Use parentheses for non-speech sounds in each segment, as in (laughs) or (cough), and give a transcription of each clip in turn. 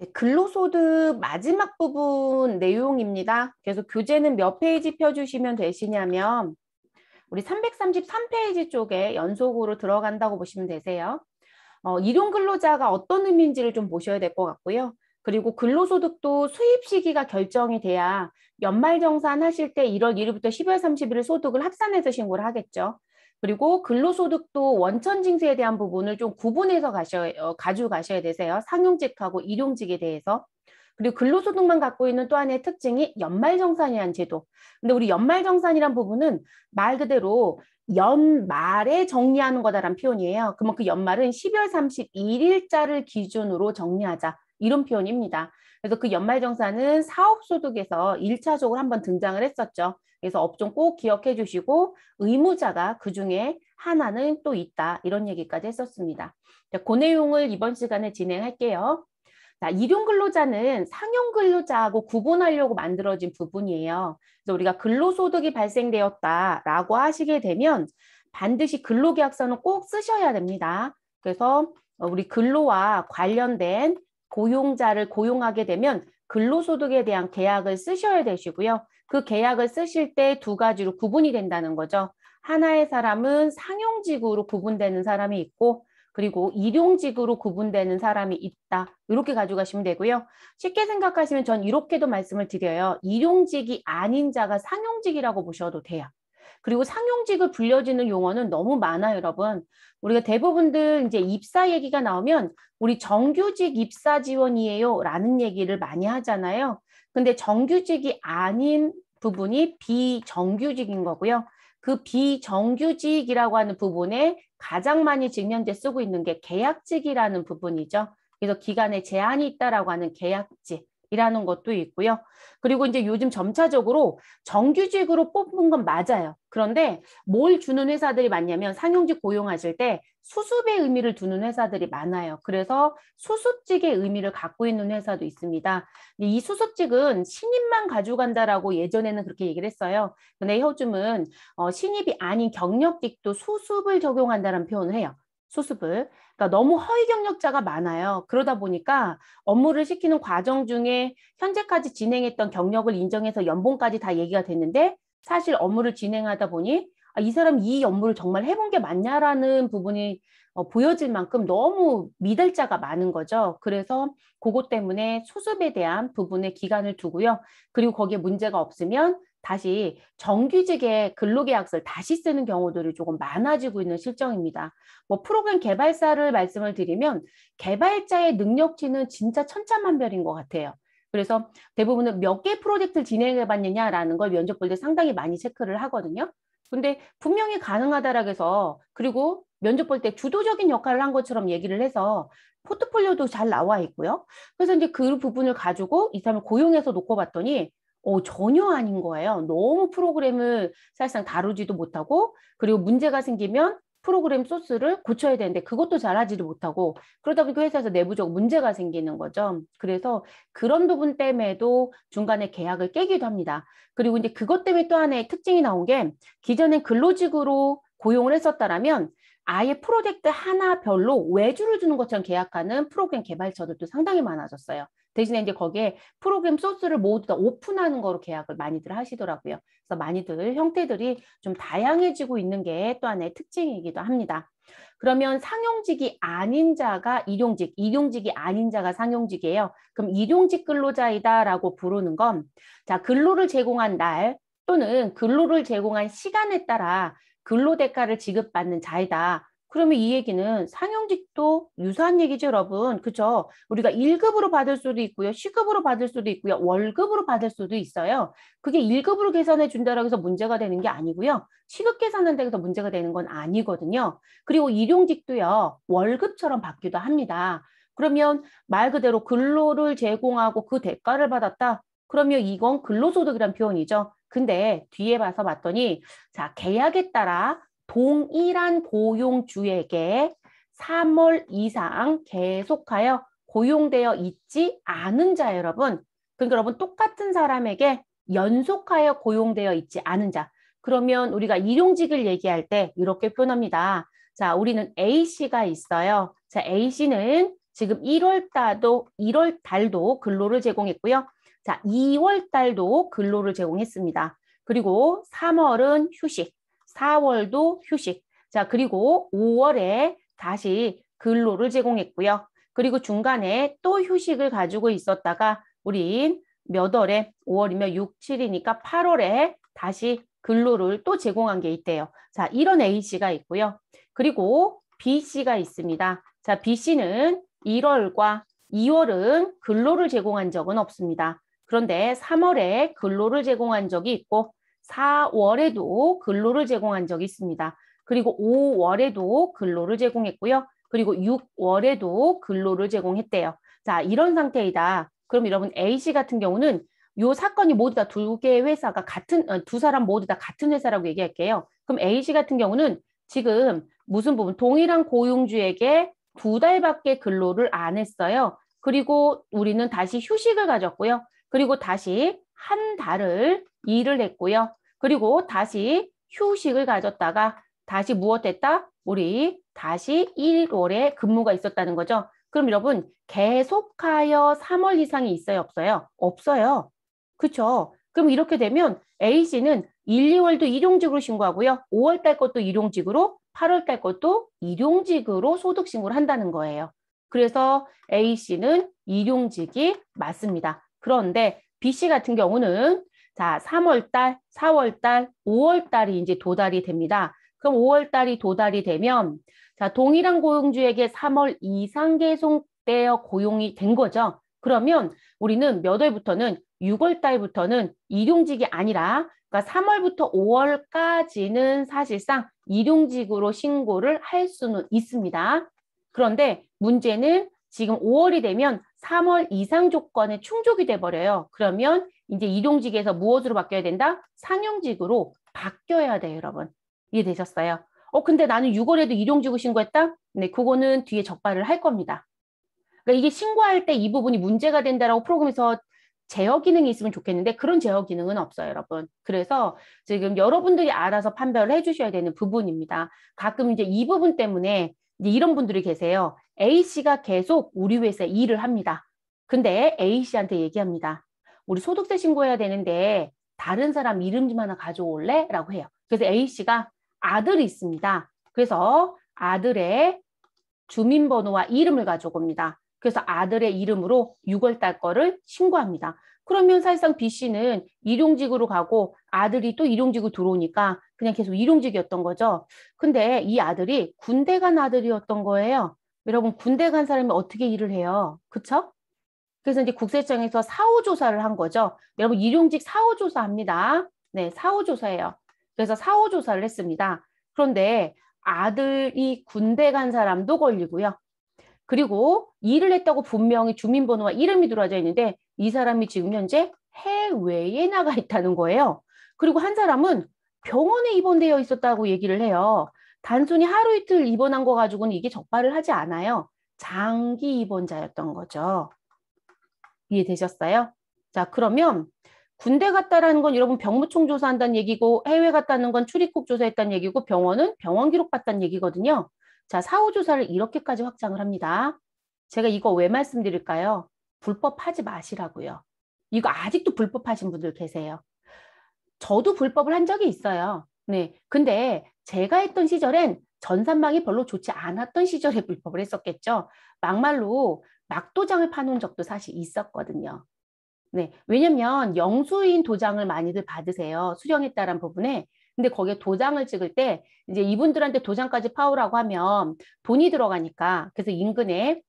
네, 근로소득 마지막 부분 내용입니다. 그래서 교재는 몇 페이지 펴주시면 되시냐면 우리 333페이지 쪽에 연속으로 들어간다고 보시면 되세요. 어, 일용 근로자가 어떤 의미인지를 좀 보셔야 될 것 같고요. 그리고 근로소득도 수입 시기가 결정이 돼야 연말정산 하실 때 1월 1일부터 12월 30일 소득을 합산해서 신고를 하겠죠. 그리고 근로소득도 원천징수에 대한 부분을 좀 구분해서 가셔, 어, 가져가셔야 되세요. 상용직하고 일용직에 대해서. 그리고 근로소득만 갖고 있는 또 하나의 특징이 연말정산이란 제도. 근데 우리 연말정산이란 부분은 말 그대로 연말에 정리하는 거다라는 표현이에요. 그러면 그 연말은 12월 31일자를 기준으로 정리하자. 이런 표현입니다. 그래서 그 연말정산은 사업소득에서 일차적으로 한번 등장을 했었죠. 그래서 업종 꼭 기억해 주시고 의무자가 그중에 하나는 또 있다 이런 얘기까지 했었습니다. 자, 그 내용을 이번 시간에 진행할게요. 자, 일용 근로자는 상용 근로자하고 구분하려고 만들어진 부분이에요. 그래서 우리가 근로소득이 발생되었다라고 하시게 되면 반드시 근로계약서는 꼭 쓰셔야 됩니다. 그래서 우리 근로와 관련된 고용자를 고용하게 되면 근로소득에 대한 계약을 쓰셔야 되시고요. 그 계약을 쓰실 때 두 가지로 구분이 된다는 거죠. 하나의 사람은 상용직으로 구분되는 사람이 있고 그리고 일용직으로 구분되는 사람이 있다. 이렇게 가져가시면 되고요. 쉽게 생각하시면 전 이렇게도 말씀을 드려요. 일용직이 아닌 자가 상용직이라고 보셔도 돼요. 그리고 상용직을 불려지는 용어는 너무 많아요, 여러분. 우리가 대부분들 이제 입사 얘기가 나오면 우리 정규직 입사 지원이에요 라는 얘기를 많이 하잖아요. 근데 정규직이 아닌 부분이 비정규직인 거고요. 그 비정규직이라고 하는 부분에 가장 많이 직면제 쓰고 있는 게 계약직이라는 부분이죠. 그래서 기간에 제한이 있다라고 하는 계약직. 이라는 것도 있고요. 그리고 이제 요즘 점차적으로 정규직으로 뽑는 건 맞아요. 그런데 뭘 주는 회사들이 많냐면 상용직 고용하실 때 수습의 의미를 두는 회사들이 많아요. 그래서 수습직의 의미를 갖고 있는 회사도 있습니다. 이 수습직은 신입만 가져간다라고 예전에는 그렇게 얘기를 했어요. 근데 요즘은 어, 신입이 아닌 경력직도 수습을 적용한다는 표현을 해요. 수습을. 그러니까 너무 허위 경력자가 많아요. 그러다 보니까 업무를 시키는 과정 중에 현재까지 진행했던 경력을 인정해서 연봉까지 다 얘기가 됐는데 사실 업무를 진행하다 보니 아, 이 사람 이 업무를 정말 해본 게 맞냐라는 부분이 어, 보여질 만큼 너무 믿을 자가 많은 거죠. 그래서 그것 때문에 수습에 대한 부분에 기간을 두고요. 그리고 거기에 문제가 없으면 다시 정규직의 근로계약서를 다시 쓰는 경우들이 조금 많아지고 있는 실정입니다. 뭐 프로그램 개발사를 말씀을 드리면 개발자의 능력치는 진짜 천차만별인 것 같아요. 그래서 대부분은 몇 개 프로젝트를 진행해 봤느냐라는 걸 면접 볼 때 상당히 많이 체크를 하거든요. 근데 분명히 가능하다라고 해서 그리고 면접 볼 때 주도적인 역할을 한 것처럼 얘기를 해서 포트폴리오도 잘 나와 있고요. 그래서 이제 그 부분을 가지고 이 사람을 고용해서 놓고 봤더니 어, 전혀 아닌 거예요. 너무 프로그램을 사실상 다루지도 못하고 그리고 문제가 생기면 프로그램 소스를 고쳐야 되는데 그것도 잘하지도 못하고 그러다 보니까 회사에서 내부적 문제가 생기는 거죠. 그래서 그런 부분 때문에도 중간에 계약을 깨기도 합니다. 그리고 이제 그것 때문에 또 하나의 특징이 나온 게 기존에 근로직으로 고용을 했었다라면 아예 프로젝트 하나별로 외주를 주는 것처럼 계약하는 프로그램 개발처들도 상당히 많아졌어요. 대신에 이제 거기에 프로그램 소스를 모두 다 오픈하는 거로 계약을 많이들 하시더라고요. 그래서 많이들 형태들이 좀 다양해지고 있는 게 또 하나의 특징이기도 합니다. 그러면 상용직이 아닌 자가 일용직, 일용직이 아닌 자가 상용직이에요. 그럼 일용직 근로자이다라고 부르는 건 자, 근로를 제공한 날 또는 근로를 제공한 시간에 따라 근로대가를 지급받는 자이다. 그러면 이 얘기는 상용직도 유사한 얘기죠, 여러분. 그죠? 우리가 1급으로 받을 수도 있고요. 시급으로 받을 수도 있고요. 월급으로 받을 수도 있어요. 그게 1급으로 계산해 준다라고 해서 문제가 되는 게 아니고요. 시급 계산한다고 해서 문제가 되는 건 아니거든요. 그리고 일용직도요. 월급처럼 받기도 합니다. 그러면 말 그대로 근로를 제공하고 그 대가를 받았다. 그러면 이건 근로소득이란 표현이죠. 근데 뒤에 봐서 봤더니 자 계약에 따라 동일한 고용주에게 3월 이상 계속하여 고용되어 있지 않은 자 여러분 그러니까 여러분 똑같은 사람에게 연속하여 고용되어 있지 않은 자 그러면 우리가 일용직을 얘기할 때 이렇게 표현합니다 자 우리는 A씨가 있어요 자 A씨는 지금 1월 달도 1월 달도 근로를 제공했고요 자, 2월 달도 근로를 제공했습니다. 그리고 3월은 휴식, 4월도 휴식. 자, 그리고 5월에 다시 근로를 제공했고요. 그리고 중간에 또 휴식을 가지고 있었다가 우린 몇 월에 5월이면 6, 7이니까 8월에 다시 근로를 또 제공한 게 있대요. 자, 이런 A씨가 있고요. 그리고 B씨가 있습니다. 자, B씨는 1월과 2월은 근로를 제공한 적은 없습니다. 그런데 3월에 근로를 제공한 적이 있고 4월에도 근로를 제공한 적이 있습니다. 그리고 5월에도 근로를 제공했고요. 그리고 6월에도 근로를 제공했대요. 자, 이런 상태이다. 그럼 여러분 A씨 같은 경우는 요 사건이 모두 다 두 개의 회사가 같은 어, 두 사람 모두 다 같은 회사라고 얘기할게요. 그럼 A씨 같은 경우는 지금 무슨 부분 동일한 고용주에게 두 달밖에 근로를 안 했어요. 그리고 우리는 다시 휴식을 가졌고요. 그리고 다시 한 달을 일을 했고요. 그리고 다시 휴식을 가졌다가 다시 무엇했다? 우리 다시 1월에 근무가 있었다는 거죠. 그럼 여러분 계속하여 3월 이상이 있어요? 없어요? 없어요. 그렇죠? 그럼 이렇게 되면 A씨는 1, 2월도 일용직으로 신고하고요. 5월달 것도 일용직으로, 8월달 것도 일용직으로 소득신고를 한다는 거예요. 그래서 A씨는 일용직이 맞습니다. 그런데 B씨 같은 경우는 자, 3월달, 4월달, 5월달이 이제 도달이 됩니다. 그럼 5월달이 도달이 되면 자 동일한 고용주에게 3월 이상 계속되어 고용이 된 거죠. 그러면 우리는 몇 월부터는 6월달부터는 일용직이 아니라 그러니까 3월부터 5월까지는 사실상 일용직으로 신고를 할 수는 있습니다. 그런데 문제는 지금 5월이 되면 3월 이상 조건에 충족이 돼버려요. 그러면 이제 일용직에서 무엇으로 바뀌어야 된다? 상용직으로 바뀌어야 돼요, 여러분. 이해되셨어요? 어, 근데 나는 6월에도 일용직으로 신고했다? 네, 그거는 뒤에 적발을 할 겁니다. 그러니까 이게 신고할 때 이 부분이 문제가 된다라고 프로그램에서 제어 기능이 있으면 좋겠는데 그런 제어 기능은 없어요, 여러분. 그래서 지금 여러분들이 알아서 판별을 해주셔야 되는 부분입니다. 가끔 이제 이 부분 때문에 이제 이런 분들이 계세요. A씨가 계속 우리 회사에 일을 합니다. 근데 A씨한테 얘기합니다. 우리 소득세 신고해야 되는데 다른 사람 이름 좀 하나 가져올래? 라고 해요. 그래서 A씨가 아들이 있습니다. 그래서 아들의 주민번호와 이름을 가져옵니다. 그래서 아들의 이름으로 6월달 거를 신고합니다. 그러면 사실상 B씨는 일용직으로 가고 아들이 또 일용직으로 들어오니까 그냥 계속 일용직이었던 거죠. 근데 이 아들이 군대 간 아들이었던 거예요. 여러분 군대 간 사람이 어떻게 일을 해요? 그쵸? 그래서 이제 국세청에서 사후 조사를 한 거죠. 여러분 일용직 사후 조사합니다. 네, 사후 조사예요. 그래서 사후 조사를 했습니다. 그런데 아들이 군대 간 사람도 걸리고요. 그리고 일을 했다고 분명히 주민번호와 이름이 들어와져 있는데 이 사람이 지금 현재 해외에 나가 있다는 거예요. 그리고 한 사람은 병원에 입원되어 있었다고 얘기를 해요. 단순히 하루 이틀 입원한 거 가지고는 이게 적발을 하지 않아요. 장기 입원자였던 거죠. 이해되셨어요? 자, 그러면 군대 갔다라는 건 여러분 병무총 조사한다는 얘기고 해외 갔다는 건 출입국 조사했다는 얘기고 병원은 병원 기록 봤다는 얘기거든요. 자, 사후 조사를 이렇게까지 확장을 합니다. 제가 이거 왜 말씀드릴까요? 불법하지 마시라고요. 이거 아직도 불법하신 분들 계세요. 저도 불법을 한 적이 있어요. 네. 근데 제가 했던 시절엔 전산망이 별로 좋지 않았던 시절에 (laughs) 불법을 했었겠죠. 막말로 막도장을 파놓은 적도 사실 있었거든요. 네, 왜냐면 영수인 도장을 많이들 받으세요. 수령했다른 부분에. 근데 거기에 도장을 찍을 때 이제 이분들한테 도장까지 파오라고 하면 돈이 들어가니까 그래서 인근에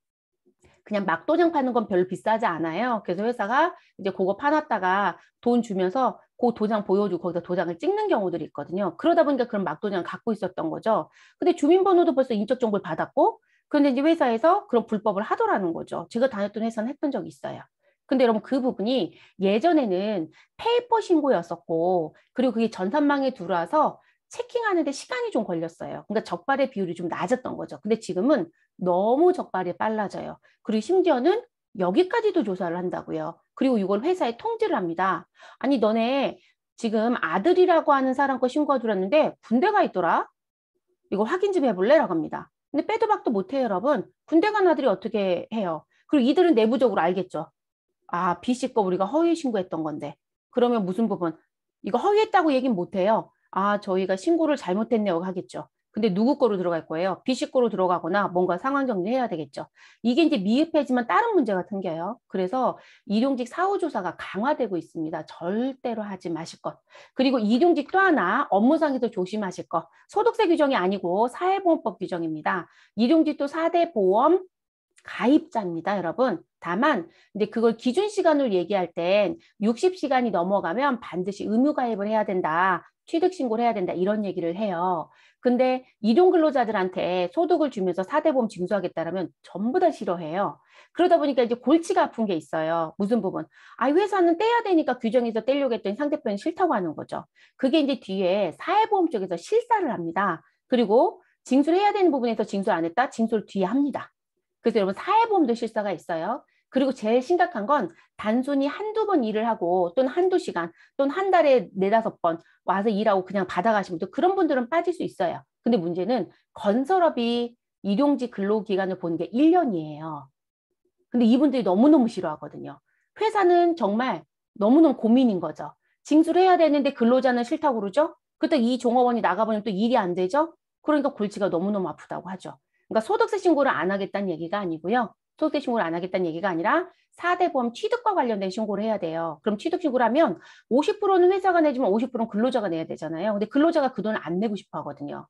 그냥 막도장 파는 건 별로 비싸지 않아요. 그래서 회사가 이제 그거 파놨다가 돈 주면서 그 도장 보여주고 거기다 도장을 찍는 경우들이 있거든요. 그러다 보니까 그런 막도장 갖고 있었던 거죠. 근데 주민번호도 벌써 인적정보를 받았고 그런데 이제 회사에서 그런 불법을 하더라는 거죠. 제가 다녔던 회사는 했던 적이 있어요. 근데 여러분 그 부분이 예전에는 페이퍼 신고였었고 그리고 그게 전산망에 들어와서 체킹하는데 시간이 좀 걸렸어요. 그러니까 적발의 비율이 좀 낮았던 거죠. 근데 지금은 너무 적발이 빨라져요. 그리고 심지어는 여기까지도 조사를 한다고요. 그리고 이건 회사에 통지를 합니다. 아니 너네 지금 아들이라고 하는 사람 거 신고 들었는데 군대 가 있더라. 이거 확인 좀 해볼래? 라고 합니다. 근데 빼도 박도 못해요 여러분. 군대 간 아들이 어떻게 해요? 그리고 이들은 내부적으로 알겠죠. 아 B씨 거 우리가 허위 신고했던 건데 그러면 무슨 부분 이거 허위했다고 얘기는 못해요. 아 저희가 신고를 잘못했네요 하겠죠. 근데 누구 거로 들어갈 거예요? BC 거로 들어가거나 뭔가 상황 정리해야 되겠죠. 이게 이제 미흡해지만 다른 문제가 생겨요. 그래서 일용직 사후 조사가 강화되고 있습니다. 절대로 하지 마실 것. 그리고 일용직 또 하나 업무상에서 조심하실 것. 소득세 규정이 아니고 사회보험법 규정입니다. 일용직 도 4대 보험 가입자입니다, 여러분. 다만 이제 그걸 기준 시간으로 얘기할 땐 60시간이 넘어가면 반드시 의무 가입을 해야 된다. 취득 신고를 해야 된다 이런 얘기를 해요. 근데 일용 근로자들한테 소득을 주면서 사대보험 징수하겠다라면 전부 다 싫어해요. 그러다 보니까 이제 골치가 아픈 게 있어요. 무슨 부분? 아, 회사는 떼야 되니까 규정에서 떼려고 했더니 상대편이 싫다고 하는 거죠. 그게 이제 뒤에 사회보험 쪽에서 실사를 합니다. 그리고 징수를 해야 되는 부분에서 징수 안 했다, 징수를 뒤에 합니다. 그래서 여러분 사회보험도 실사가 있어요. 그리고 제일 심각한 건 단순히 한두 번 일을 하고 또는 한두 시간 또는 한 달에 네다섯 번 와서 일하고 그냥 받아가시면또 그런 분들은 빠질 수 있어요. 근데 문제는 건설업이 일용직 근로기간을 보는 게 1년이에요. 근데 이분들이 너무너무 싫어하거든요. 회사는 정말 너무너무 고민인 거죠. 징수를 해야 되는데 근로자는 싫다고 그러죠? 그때 이 종업원이 나가보면 또 일이 안 되죠? 그러니까 골치가 너무너무 아프다고 하죠. 그러니까 소득세 신고를 안 하겠다는 얘기가 아니고요. 소득세 신고를 안 하겠다는 얘기가 아니라 4대 보험 취득과 관련된 신고를 해야 돼요. 그럼 취득 신고를 하면 50%는 회사가 내지만 50%는 근로자가 내야 되잖아요. 근데 근로자가 그 돈을 안 내고 싶어 하거든요.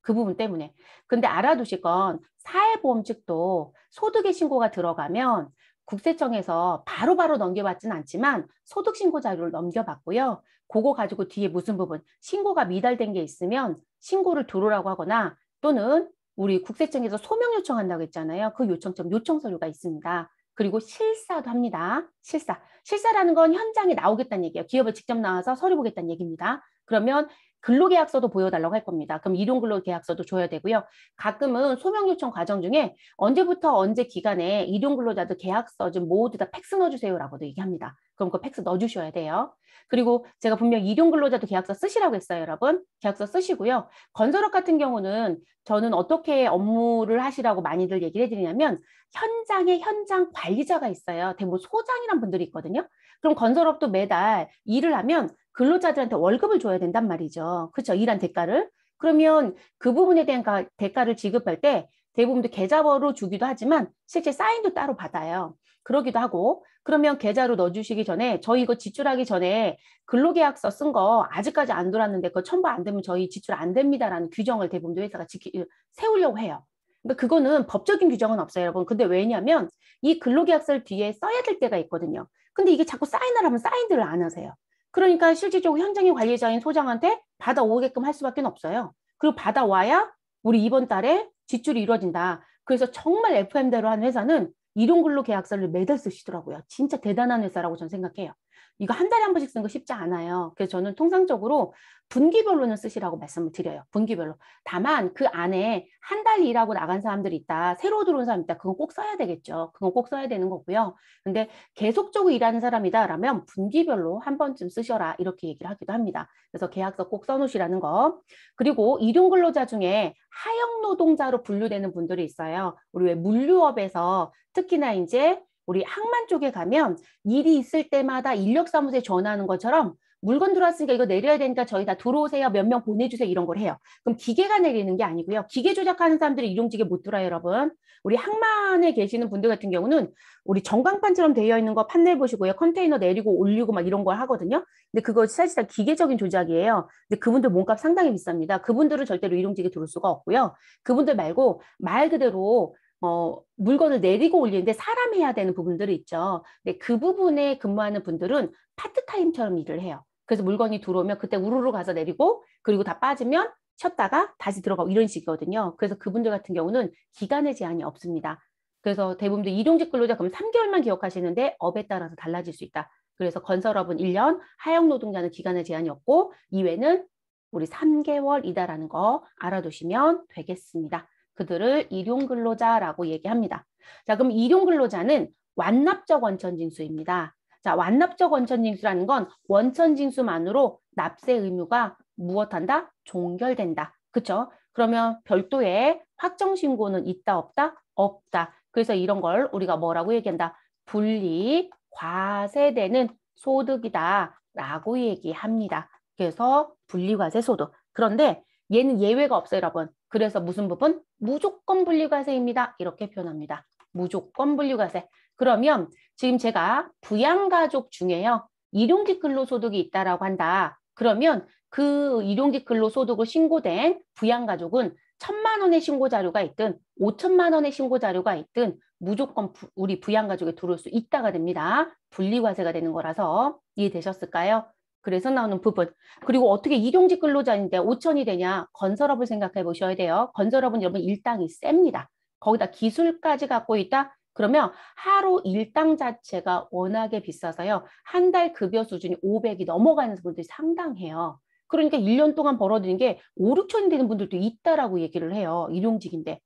그 부분 때문에. 근데 알아두실 건 사회보험 측도 소득의 신고가 들어가면 국세청에서 바로바로 넘겨받진 않지만 소득신고 자료를 넘겨받고요. 그거 가지고 뒤에 무슨 부분, 신고가 미달된 게 있으면 신고를 들어오라고 하거나 또는 우리 국세청에서 소명 요청한다고 했잖아요. 그요청청 요청 서류가 있습니다. 그리고 실사도 합니다. 실사. 실사라는 건 현장에 나오겠다는 얘기예요. 기업을 직접 나와서 서류 보겠다는 얘기입니다. 그러면 근로계약서도 보여달라고 할 겁니다. 그럼 일용근로계약서도 줘야 되고요. 가끔은 소명 요청 과정 중에 언제부터 언제 기간에 일용근로자들 계약서 좀 모두 다 팩스 넣어주세요라고도 얘기합니다. 그럼 그 팩스 넣어주셔야 돼요. 그리고 제가 분명 일용 근로자도 계약서 쓰시라고 했어요, 여러분. 계약서 쓰시고요. 건설업 같은 경우는 저는 어떻게 업무를 하시라고 많이들 얘기를 해드리냐면 현장에 현장 관리자가 있어요. 대부분 소장이란 분들이 있거든요. 그럼 건설업도 매달 일을 하면 근로자들한테 월급을 줘야 된단 말이죠. 그렇죠? 일한 대가를. 그러면 그 부분에 대한 대가를 지급할 때 대부분도 계좌번호로 주기도 하지만 실제 사인도 따로 받아요. 그러기도 하고 그러면 계좌로 넣어주시기 전에 저희 이거 지출하기 전에 근로계약서 쓴 거 아직까지 안 돌았는데 그거 첨부 안 되면 저희 지출 안 됩니다라는 규정을 대부분도 회사가 지키, 세우려고 해요. 그러니까 그거는 법적인 규정은 없어요, 여러분. 근데 왜냐면 하이 근로계약서를 뒤에 써야 될 때가 있거든요. 근데 이게 자꾸 사인을하면 사인들을 안 하세요. 그러니까 실질적으로 현장의 관리자인 소장한테 받아오게끔 할 수밖에 없어요. 그리고 받아와야 우리 이번 달에 지출이 이루어진다. 그래서 정말 FM대로 한 회사는 이런 근로 계약서를 매달 쓰시더라고요. 진짜 대단한 회사라고 전 생각해요. 이거 한 달에 한 번씩 쓰는 거 쉽지 않아요. 그래서 저는 통상적으로 분기별로는 쓰시라고 말씀을 드려요. 분기별로. 다만 그 안에 한 달 일하고 나간 사람들이 있다. 새로 들어온 사람 있다. 그건 꼭 써야 되겠죠. 그건 꼭 써야 되는 거고요. 근데 계속적으로 일하는 사람이다 라면 분기별로 한 번쯤 쓰셔라 이렇게 얘기를 하기도 합니다. 그래서 계약서 꼭 써놓으시라는 거. 그리고 일용 근로자 중에 하역 노동자로 분류되는 분들이 있어요. 우리 왜 물류업에서 특히나 이제 우리 항만 쪽에 가면 일이 있을 때마다 인력사무소에 전화하는 것처럼 물건 들어왔으니까 이거 내려야 되니까 저희 다 들어오세요. 몇 명 보내주세요. 이런 걸 해요. 그럼 기계가 내리는 게 아니고요. 기계 조작하는 사람들이 일용직에 못 들어요, 와 여러분. 우리 항만에 계시는 분들 같은 경우는 우리 전광판처럼 되어 있는 거 판넬 보시고요. 컨테이너 내리고 올리고 막 이런 걸 하거든요. 근데 그거 사실상 기계적인 조작이에요. 근데 그분들 몸값 상당히 비쌉니다. 그분들은 절대로 일용직에 들어올 수가 없고요. 그분들 말고 말 그대로 어, 물건을 내리고 올리는데 사람 해야 되는 부분들이 있죠. 근데 그 부분에 근무하는 분들은 파트타임처럼 일을 해요. 그래서 물건이 들어오면 그때 우르르 가서 내리고 그리고 다 빠지면 쉬었다가 다시 들어가고 이런 식이거든요. 그래서 그분들 같은 경우는 기간의 제한이 없습니다. 그래서 대부분 일용직 근로자 그럼 3개월만 기억하시는데 업에 따라서 달라질 수 있다. 그래서 건설업은 1년, 하역 노동자는 기간의 제한이 없고 이외는 우리 3개월이다라는 거 알아두시면 되겠습니다. 그들을 일용 근로자라고 얘기합니다. 자, 그럼 일용 근로자는 완납적 원천 징수입니다. 자, 완납적 원천 징수라는 건 원천 징수만으로 납세 의무가 무엇한다? 종결된다. 그렇죠? 그러면 별도의 확정 신고는 있다 없다? 없다. 그래서 이런 걸 우리가 뭐라고 얘기한다? 분리 과세되는 소득이다라고 얘기합니다. 그래서 분리과세 소득. 그런데 얘는 예외가 없어요, 여러분. 그래서 무슨 부분? 무조건 분리과세입니다. 이렇게 표현합니다. 무조건 분리과세. 그러면 지금 제가 부양가족 중에요. 일용직 근로소득이 있다라고 한다. 그러면 그 일용직 근로소득을 신고된 부양가족은 천만 원의 신고 자료가 있든 오천만 원의 신고 자료가 있든 무조건 부, 우리 부양가족에 들어올 수 있다가 됩니다. 분리과세가 되는 거라서 이해되셨을까요? 그래서 나오는 부분 그리고 어떻게 일용직 근로자인데 5천이 되냐 건설업을 생각해 보셔야 돼요 건설업은 여러분 일당이 셉니다 거기다 기술까지 갖고 있다 그러면 하루 일당 자체가 워낙에 비싸서요 한 달 급여 수준이 500이 넘어가는 분들이 상당해요 그러니까 1년 동안 벌어들는게 5, 6천이 되는 분들도 있다라고 얘기를 해요 일용직인데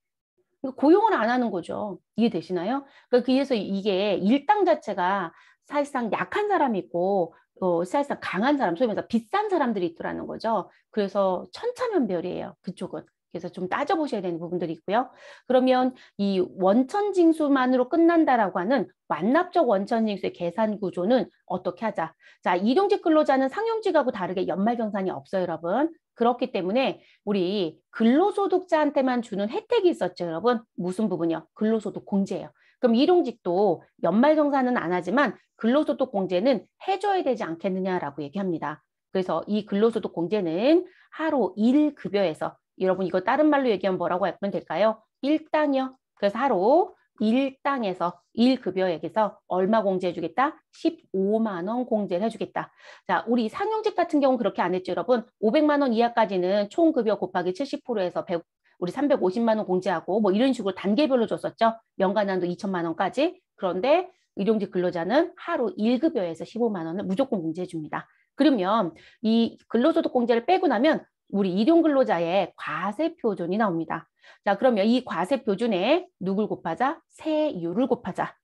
그러니까 고용을 안 하는 거죠 이해되시나요? 그러니까 그래서 이게 일당 자체가 사실상 약한 사람이 있고 어, 사실상 강한 사람, 소위 말해서 비싼 사람들이 있더라는 거죠. 그래서 천차만별이에요. 그쪽은. 그래서 좀 따져보셔야 되는 부분들이 있고요. 그러면 이 원천징수만으로 끝난다라고 하는 완납적 원천징수의 계산 구조는 어떻게 하자. 자, 일용직 근로자는 상용직하고 다르게 연말정산이 없어요, 여러분. 그렇기 때문에 우리 근로소득자한테만 주는 혜택이 있었죠, 여러분. 무슨 부분이요? 근로소득 공제예요. 그럼 일용직도 연말정산은 안 하지만 근로소득 공제는 해줘야 되지 않겠느냐라고 얘기합니다. 그래서 이 근로소득 공제는 하루 일급여에서 여러분 이거 다른 말로 얘기하면 뭐라고 하면 될까요? 일당이요. 그래서 하루 일당에서 일급여액에서 얼마 공제해주겠다? 15만 원 공제를 해주겠다. 자, 우리 상용직 같은 경우는 그렇게 안 했죠, 여러분. 500만 원 이하까지는 총급여 곱하기 70%에서 100, 우리 350만 원 공제하고 뭐 이런 식으로 단계별로 줬었죠. 연간 한도 2천만 원까지. 그런데 일용직 근로자는 하루 일급여에서 15만 원을 무조건 공제해 줍니다. 그러면 이 근로소득 공제를 빼고 나면 우리 일용 근로자의 과세 표준이 나옵니다. 자, 그러면 이 과세 표준에 누굴 곱하자? 세율을 곱하자.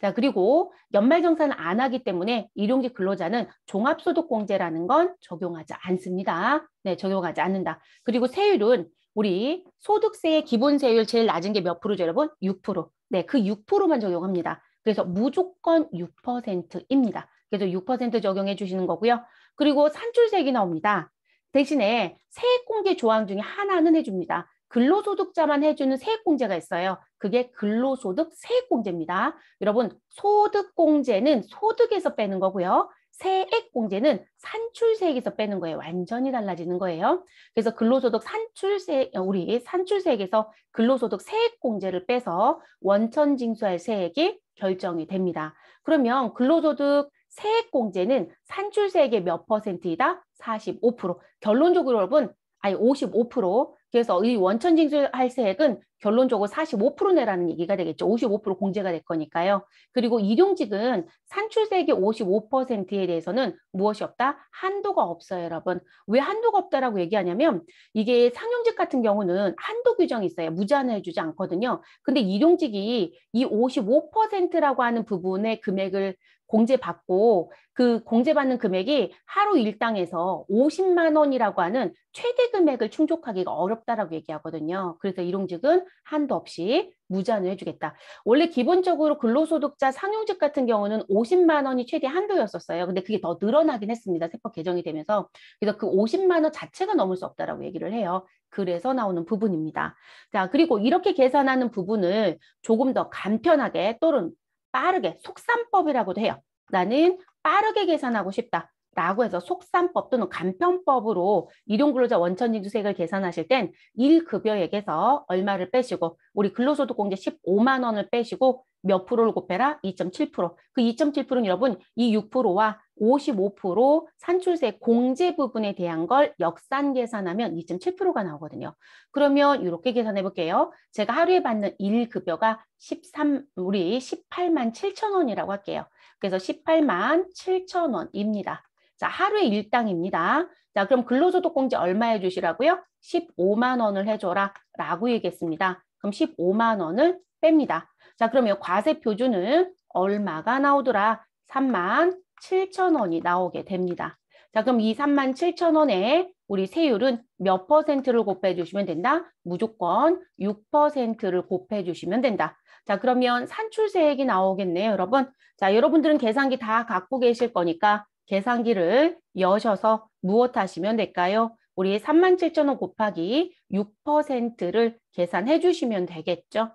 자, 그리고 연말정산을 안 하기 때문에 일용직 근로자는 종합소득공제라는 건 적용하지 않습니다. 네, 적용하지 않는다. 그리고 세율은 우리 소득세의 기본 세율 제일 낮은 게 몇 프로죠, 여러분? 6%. 네, 그 6%만 적용합니다. 그래서 무조건 6%입니다. 그래서 6% 적용해 주시는 거고요. 그리고 산출세액이 나옵니다. 대신에 세액공제 조항 중에 하나는 해줍니다. 근로소득자만 해주는 세액공제가 있어요. 그게 근로소득 세액공제입니다. 여러분 소득공제는 소득에서 빼는 거고요. 세액공제는 산출세액에서 빼는 거예요. 완전히 달라지는 거예요. 그래서 근로소득 산출세 액 우리 산출세액에서 근로소득 세액공제를 빼서 원천징수할 세액이 결정이 됩니다. 그러면 근로소득 세액공제는 산출세액의 몇 퍼센트이다? 45%. 결론적으로 여러분, 아니 55% 그래서 이 원천 징수할 세액은 결론적으로 45% 내라는 얘기가 되겠죠. 55% 공제가 될 거니까요. 그리고 일용직은 산출세액의 55%에 대해서는 무엇이 없다? 한도가 없어요, 여러분. 왜 한도가 없다라고 얘기하냐면 이게 상용직 같은 경우는 한도 규정이 있어요. 무제한을 해주지 않거든요. 근데 일용직이 이 55%라고 하는 부분의 금액을 공제받고 그 공제받는 금액이 하루 일당에서 50만 원이라고 하는 최대 금액을 충족하기가 어렵다라고 얘기하거든요. 그래서 일용직은 한도 없이 무제한을 해주겠다. 원래 기본적으로 근로소득자 상용직 같은 경우는 50만 원이 최대 한도였었어요. 근데 그게 더 늘어나긴 했습니다. 세법 개정이 되면서. 그래서 그 50만 원 자체가 넘을 수 없다라고 얘기를 해요. 그래서 나오는 부분입니다. 자, 그리고 이렇게 계산하는 부분을 조금 더 간편하게 또는 빠르게 속산법이라고도 해요. 나는 빠르게 계산하고 싶다. 라고 해서 속산법 또는 간편법으로 일용근로자 원천징수세액을 계산하실 땐 일급여액에서 얼마를 빼시고 우리 근로소득공제 15만 원을 빼시고 몇 프로를 곱해라? 2.7%. 그 2.7%는 여러분 이 6%와 55% 산출세 공제 부분에 대한 걸 역산 계산하면 2.7%가 나오거든요. 그러면 이렇게 계산해 볼게요. 제가 하루에 받는 일급여가 13 우리 18만 7천 원이라고 할게요. 그래서 18만 7천 원입니다. 자, 하루에 일당입니다. 자, 그럼 근로소득공제 얼마 해주시라고요? 15만 원을 해줘라 라고 얘기했습니다. 그럼 15만 원을 뺍니다. 자, 그러면 과세 표준은 얼마가 나오더라? 3만 7천 원이 나오게 됩니다. 자, 그럼 이 3만 7천 원에 우리 세율은 몇 퍼센트를 곱해 주시면 된다? 무조건 6%를 곱해 주시면 된다. 자, 그러면 산출세액이 나오겠네요, 여러분. 자, 여러분들은 계산기 다 갖고 계실 거니까 계산기를 여셔서 무엇 하시면 될까요? 우리 37,000원 곱하기 6%를 계산해 주시면 되겠죠.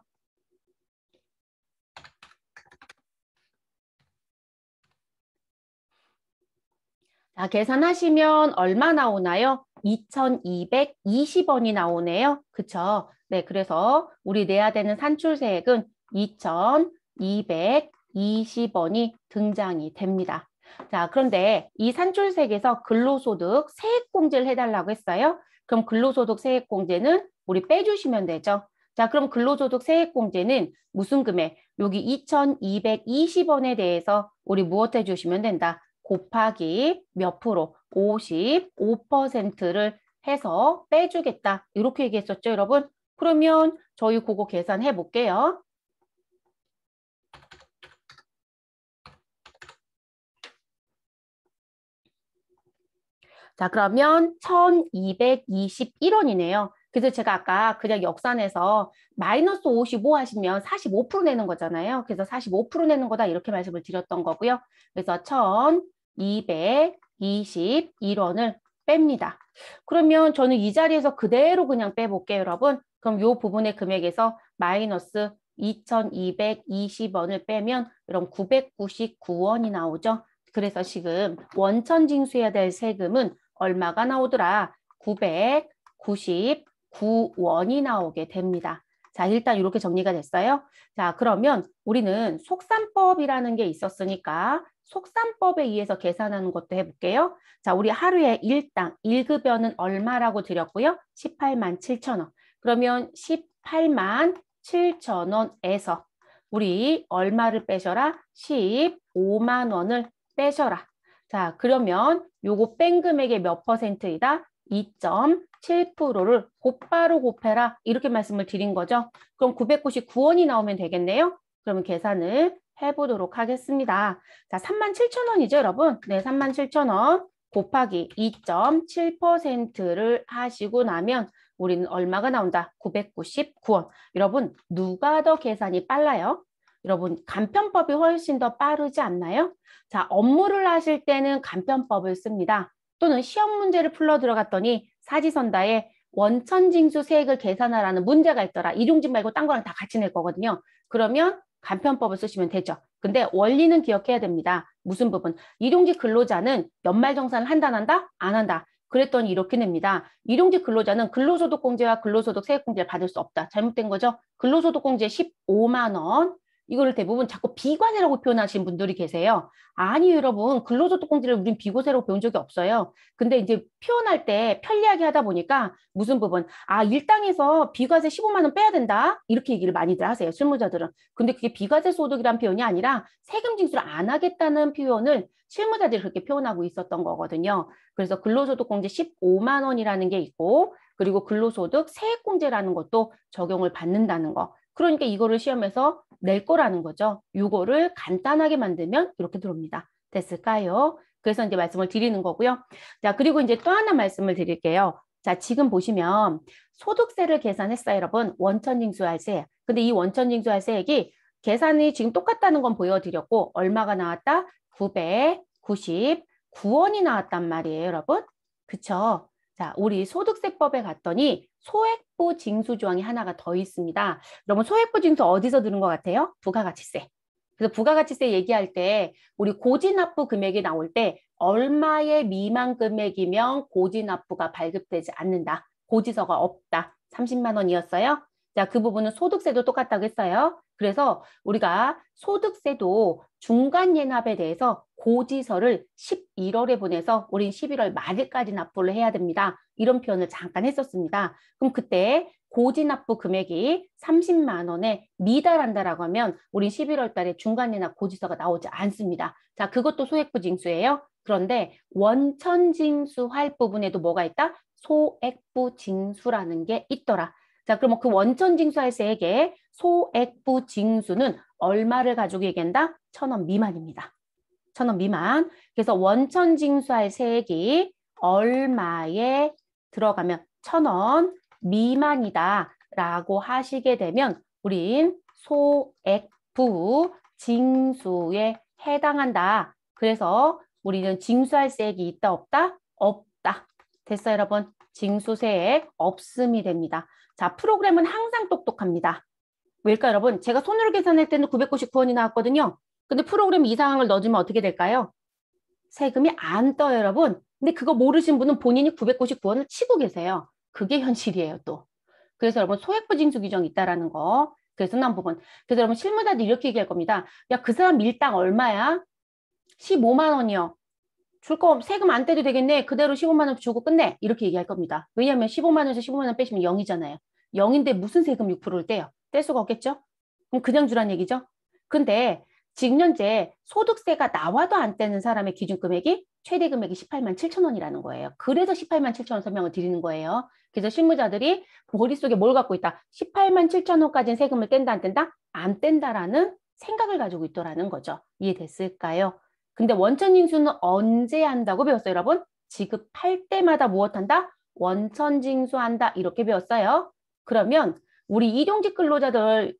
자, 계산하시면 얼마 나오나요? 2,220원이 나오네요. 그렇죠 네, 그래서 우리 내야 되는 산출세액은 2,220원이 등장이 됩니다. 자, 그런데 이산출세계에서 근로소득 세액공제를 해달라고 했어요. 그럼 근로소득 세액공제는 우리 빼주시면 되죠. 자, 그럼 근로소득 세액공제는 무슨 금액? 여기 2,220원에 대해서 우리 무엇 해주시면 된다? 곱하기 몇 프로? 55%를 해서 빼주겠다. 이렇게 얘기했었죠, 여러분? 그러면 저희 그거 계산해 볼게요. 자, 그러면 1221원이네요. 그래서 제가 아까 그냥 역산해서 마이너스 55 하시면 45% 내는 거잖아요. 그래서 45% 내는 거다 이렇게 말씀을 드렸던 거고요. 그래서 1221원을 뺍니다. 그러면 저는 이 자리에서 그대로 그냥 빼볼게요, 여러분. 그럼 요 부분의 금액에서 마이너스 2220원을 빼면 이런 999원이 나오죠. 그래서 지금 원천 징수해야 될 세금은 얼마가 나오더라? 999원이 나오게 됩니다. 자, 일단 이렇게 정리가 됐어요. 자, 그러면 우리는 속산법이라는 게 있었으니까 속산법에 의해서 계산하는 것도 해볼게요. 자, 우리 하루에 일당일급여는 얼마라고 드렸고요? 18만 7천 원. 그러면 18만 7천 원에서 우리 얼마를 빼셔라? 15만 원을 빼셔라. 자, 그러면 요거 뺀 금액의 몇 퍼센트이다? 2.7%를 곧바로 곱해라. 이렇게 말씀을 드린 거죠. 그럼 999원이 나오면 되겠네요. 그러면 계산을 해보도록 하겠습니다. 자, 37,000원이죠, 여러분? 네, 37,000원 곱하기 2.7%를 하시고 나면 우리는 얼마가 나온다? 999원. 여러분, 누가 더 계산이 빨라요? 여러분 간편법이 훨씬 더 빠르지 않나요? 자, 업무를 하실 때는 간편법을 씁니다. 또는 시험 문제를 풀러 들어갔더니 사지선다에 원천징수 세액을 계산하라는 문제가 있더라. 이종집 말고 딴 거랑 다 같이 낼 거거든요. 그러면 간편법을 쓰시면 되죠. 근데 원리는 기억해야 됩니다. 무슨 부분? 일용직 근로자는 연말정산을 한다 한다? 안 한다. 그랬더니 이렇게 냅니다. 일용직 근로자는 근로소득공제와 근로소득 세액공제를 받을 수 없다. 잘못된 거죠? 근로소득공제 15만 원, 이거를 대부분 자꾸 비과세라고 표현하시는 분들이 계세요. 아니 여러분 근로소득공제를 우린 비과세라고 배운 적이 없어요. 근데 이제 표현할 때 편리하게 하다 보니까 무슨 부분 아 일당에서 비과세 15만 원 빼야 된다 이렇게 얘기를 많이들 하세요 실무자들은. 근데 그게 비과세 소득이란 표현이 아니라 세금 징수를 안 하겠다는 표현을 실무자들이 그렇게 표현하고 있었던 거거든요. 그래서 근로소득공제 15만 원이라는 게 있고 그리고 근로소득 세액공제라는 것도 적용을 받는다는 거. 그러니까 이거를 시험에서 낼 거라는 거죠. 이거를 간단하게 만들면 이렇게 들어옵니다. 됐을까요? 그래서 이제 말씀을 드리는 거고요. 자, 그리고 이제 또 하나 말씀을 드릴게요. 자, 지금 보시면 소득세를 계산했어요, 여러분. 원천징수할세. 근데 이 원천징수할세액이 계산이 지금 똑같다는 건 보여드렸고 얼마가 나왔다? 999원이 나왔단 말이에요, 여러분. 그렇죠 자, 우리 소득세법에 갔더니 소액부 징수 조항이 하나가 더 있습니다. 여러분 소액부 징수 어디서 들은 것 같아요? 부가가치세. 그래서 부가가치세 얘기할 때 우리 고지납부 금액이 나올 때 얼마의 미만 금액이면 고지납부가 발급되지 않는다. 고지서가 없다. 30만 원이었어요. 자, 그 부분은 소득세도 똑같다고 했어요. 그래서 우리가 소득세도 중간 예납에 대해서 고지서를 11월에 보내서 우린 11월 말일까지 납부를 해야 됩니다. 이런 표현을 잠깐 했었습니다. 그럼 그때 고지납부 금액이 30만 원에 미달한다라고 하면 우린 11월 달에 중간 예납 고지서가 나오지 않습니다. 자, 그것도 소액부징수예요. 그런데 원천징수할 부분에도 뭐가 있다? 소액부징수라는 게 있더라. 자, 그면그 뭐 원천 징수할 세액의 소액부 징수는 얼마를 가지고 얘기한다? 천 원 미만입니다. 천 원 미만. 그래서 원천 징수할 세액이 얼마에 들어가면 천 원 미만이다 라고 하시게 되면 우린 소액부 징수에 해당한다. 그래서 우리는 징수할 세액이 있다 없다? 없다. 됐어요 여러분? 징수세액 없음이 됩니다. 자, 프로그램은 항상 똑똑합니다. 왜일까 여러분? 제가 손으로 계산할 때는 999원이 나왔거든요. 근데 프로그램 이상항을 넣어주면 어떻게 될까요? 세금이 안 떠요, 여러분. 근데 그거 모르신 분은 본인이 999원을 치고 계세요. 그게 현실이에요, 또. 그래서 여러분 소액부징수 규정이 있다라는 거. 그래서 난 부분. 그래서 여러분 실무자들 이렇게 얘기할 겁니다. 야, 그 사람 일당 얼마야? 15만 원이요. 줄거 세금 안 떼도 되겠네. 그대로 15만 원 주고 끝내. 이렇게 얘기할 겁니다. 왜냐하면 15만 원에서 15만 원 빼시면 0이잖아요. 0인데 무슨 세금 6%를 떼요? 뗄 수가 없겠죠? 그럼 그냥 주란 얘기죠. 근데 지금 현재 소득세가 나와도 안 떼는 사람의 기준 금액이 최대 금액이 18만 7천 원이라는 거예요. 그래서 18만 7천 원 설명을 드리는 거예요. 그래서 실무자들이 머릿속에 뭘 갖고 있다. 18만 7천 원까지는 세금을 뗀다 안 뗀다? 안 뗀다라는 생각을 가지고 있더라는 거죠. 이해됐을까요? 근데 원천 징수는 언제 한다고 배웠어요, 여러분? 지급할 때마다 무엇 한다? 원천 징수한다. 이렇게 배웠어요. 그러면 우리 일용직 근로자들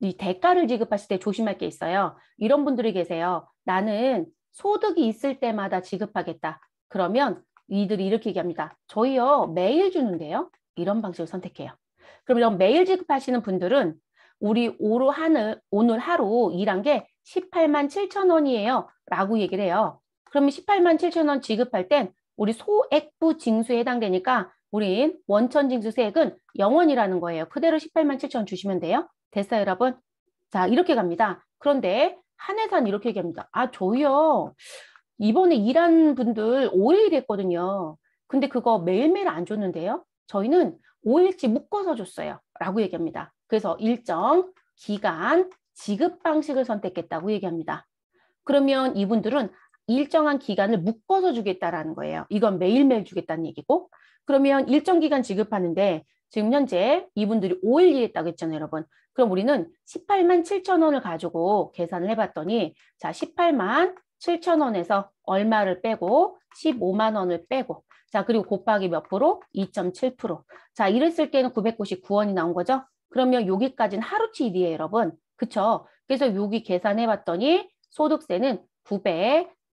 이 대가를 지급하실 때 조심할 게 있어요. 이런 분들이 계세요. 나는 소득이 있을 때마다 지급하겠다. 그러면 이들이 이렇게 얘기합니다. 저희요 매일 주는데요. 이런 방식을 선택해요. 그럼 이런 매일 지급하시는 분들은 우리 오로 하는 오늘 하루 일한 게 18만 7천 원이에요. 라고 얘기를 해요. 그러면 18만 7천 원 지급할 땐 우리 소액부 징수에 해당되니까 우린 원천 징수세액은 0원이라는 거예요. 그대로 18만 7천 원 주시면 돼요. 됐어요, 여러분? 자, 이렇게 갑니다. 그런데 한해산 이렇게 얘기합니다. 아, 저요. 이번에 일한 분들 5일 일했거든요. 근데 그거 매일매일 안 줬는데요. 저희는 5일치 묶어서 줬어요. 라고 얘기합니다. 그래서 일정, 기간, 지급 방식을 선택했다고 얘기합니다. 그러면 이분들은 일정한 기간을 묶어서 주겠다라는 거예요. 이건 매일매일 주겠다는 얘기고 그러면 일정 기간 지급하는데 지금 현재 이분들이 5일 일했다고 했잖아요, 여러분. 그럼 우리는 18만 7천 원을 가지고 계산을 해봤더니 자 18만 7천 원에서 얼마를 빼고 15만 원을 빼고 자 그리고 곱하기 몇 프로? 2.7%. 자 이랬을 때는 999원이 나온 거죠. 그러면 여기까지는 하루치 일이에요, 여러분. 그쵸? 그래서 여기 계산해 봤더니 소득세는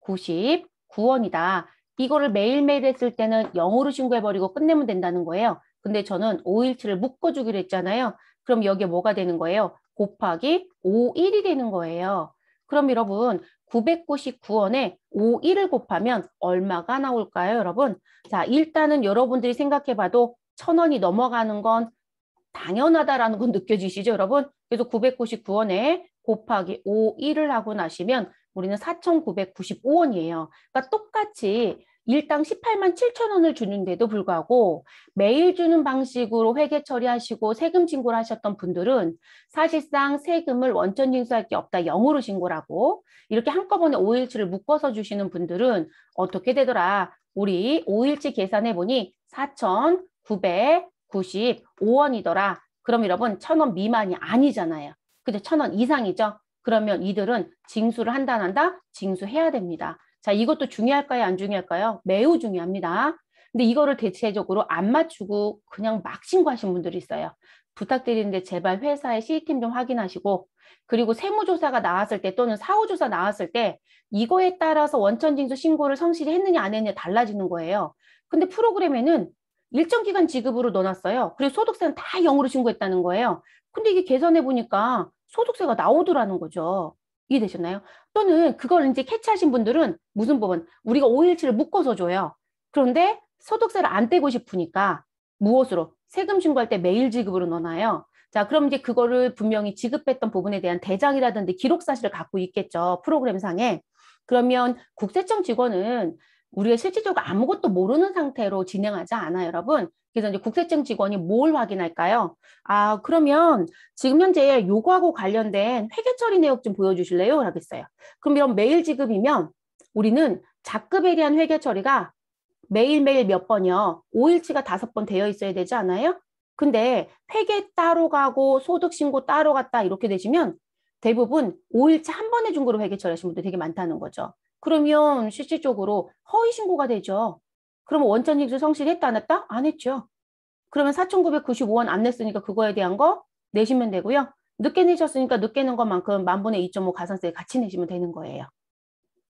999원이다. 이거를 매일매일 했을 때는 영어로 신고해버리고 끝내면 된다는 거예요. 근데 저는 5일치를 묶어주기로 했잖아요. 그럼 여기에 뭐가 되는 거예요? 곱하기 51이 되는 거예요. 그럼 여러분 999원에 51을 곱하면 얼마가 나올까요, 여러분? 자, 일단은 여러분들이 생각해봐도 천원이 넘어가는 건 당연하다라는 건 느껴지시죠, 여러분? 그래서 999원에 곱하기 5, 1을 하고 나시면 우리는 4,995원이에요. 그러니까 똑같이 일당 18만 7천 원을 주는데도 불구하고 매일 주는 방식으로 회계 처리하시고 세금 신고를 하셨던 분들은 사실상 세금을 원천 징수할 게 없다 영으로 신고를 하고 이렇게 한꺼번에 5일치를 묶어서 주시는 분들은 어떻게 되더라 우리 5일치 계산해 보니 4,900 9 5원이더라 그럼 여러분 1 0 0 0원 미만이 아니잖아요. 근데 0원 이상이죠. 그러면 이들은 징수를 한다 한다 징수해야 됩니다. 자 이것도 중요할까요 안 중요할까요? 매우 중요합니다. 근데 이거를 대체적으로 안 맞추고 그냥 막 신고하신 분들이 있어요. 부탁드리는데 제발 회사의 시스템 좀 확인하시고 그리고 세무조사가 나왔을 때 또는 사후조사 나왔을 때 이거에 따라서 원천징수 신고를 성실히 했느냐 안 했느냐 달라지는 거예요. 근데 프로그램에는 일정 기간 지급으로 넣어놨어요. 그리고 소득세는 다 영으로 신고했다는 거예요. 근데 이게 계산해 보니까 소득세가 나오더라는 거죠. 이해되셨나요? 또는 그걸 이제 캐치하신 분들은 무슨 법은 우리가 5일치을 묶어서 줘요. 그런데 소득세를 안 떼고 싶으니까 무엇으로? 세금 신고할 때 매일 지급으로 넣어놔요. 자, 그럼 이제 그거를 분명히 지급했던 부분에 대한 대장이라든지 기록 사실을 갖고 있겠죠. 프로그램상에. 그러면 국세청 직원은 우리가 실질적으로 아무것도 모르는 상태로 진행하지 않아요, 여러분. 그래서 이제 국세청 직원이 뭘 확인할까요? 아, 그러면 지금 현재 요거하고 관련된 회계 처리 내역 좀 보여주실래요? 라고 했어요. 그럼 이런 매일 지급이면 우리는 작급에 대한 회계 처리가 매일매일 몇 번이요? 5일치가 다섯 번 되어 있어야 되지 않아요? 근데 회계 따로 가고 소득신고 따로 갔다 이렇게 되시면 대부분 5일치 한 번에 중고로 회계 처리하시는 분들 되게 많다는 거죠. 그러면 실질적으로 허위 신고가 되죠. 그러면 원천 징수 성실했다 안 했다? 안 했죠. 그러면 4,995원 안 냈으니까 그거에 대한 거 내시면 되고요. 늦게 내셨으니까 늦게 낸 것만큼 만분의 2.5 가산세 같이 내시면 되는 거예요.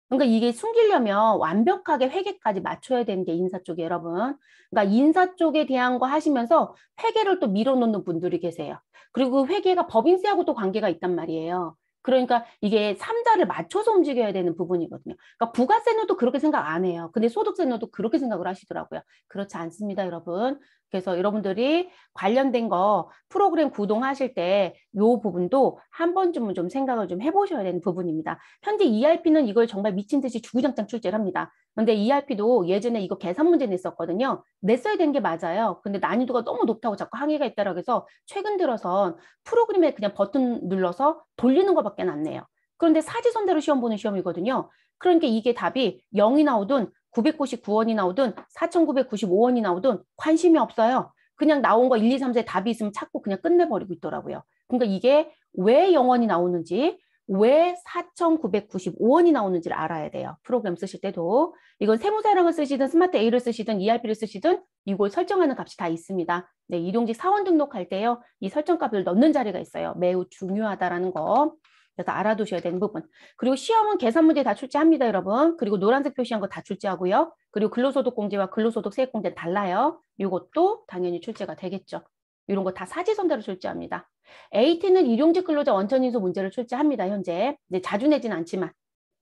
그러니까 이게 숨기려면 완벽하게 회계까지 맞춰야 되는 게 인사 쪽이 여러분. 그러니까 인사 쪽에 대한 거 하시면서 회계를 또 밀어놓는 분들이 계세요. 그리고 회계가 법인세하고 또 관계가 있단 말이에요. 그러니까 이게 삼자를 맞춰서 움직여야 되는 부분이거든요. 그러니까 부가세노도 그렇게 생각 안 해요. 근데 소득세노도 그렇게 생각을 하시더라고요. 그렇지 않습니다, 여러분. 그래서 여러분들이 관련된 거 프로그램 구동하실 때 이 부분도 한 번쯤은 좀 생각을 좀 해보셔야 되는 부분입니다. 현재 ERP는 이걸 정말 미친 듯이 주구장창 출제를 합니다. 근데 ERP도 예전에 이거 계산 문제 냈었거든요. 냈어야 되는 게 맞아요. 근데 난이도가 너무 높다고 자꾸 항의가 있다라고 해서 최근 들어선 프로그램에 그냥 버튼 눌러서 돌리는 것밖에 안 내요. 그런데 사지선대로 시험 보는 시험이거든요. 그러니까 이게 답이 0이 나오든 999원이 나오든 4,995원이 나오든 관심이 없어요. 그냥 나온 거 1, 2, 3, 4 답이 있으면 찾고 그냥 끝내버리고 있더라고요. 그러니까 이게 왜 0원이 나오는지 왜 4,995원이 나오는지를 알아야 돼요. 프로그램 쓰실 때도. 이건 세무사랑을 쓰시든 스마트 A를 쓰시든 ERP를 쓰시든 이걸 설정하는 값이 다 있습니다. 네, 일용직 사원 등록할 때요. 이 설정값을 넣는 자리가 있어요. 매우 중요하다라는 거. 그래서 알아두셔야 되는 부분. 그리고 시험은 계산 문제 다 출제합니다, 여러분. 그리고 노란색 표시한 거 다 출제하고요. 그리고 근로소득공제와 근로소득세액공제 달라요. 이것도 당연히 출제가 되겠죠. 이런 거 다사지선대로 출제합니다. AT는 일용직 근로자 원천인수 문제를 출제합니다. 현재 자주 내진 않지만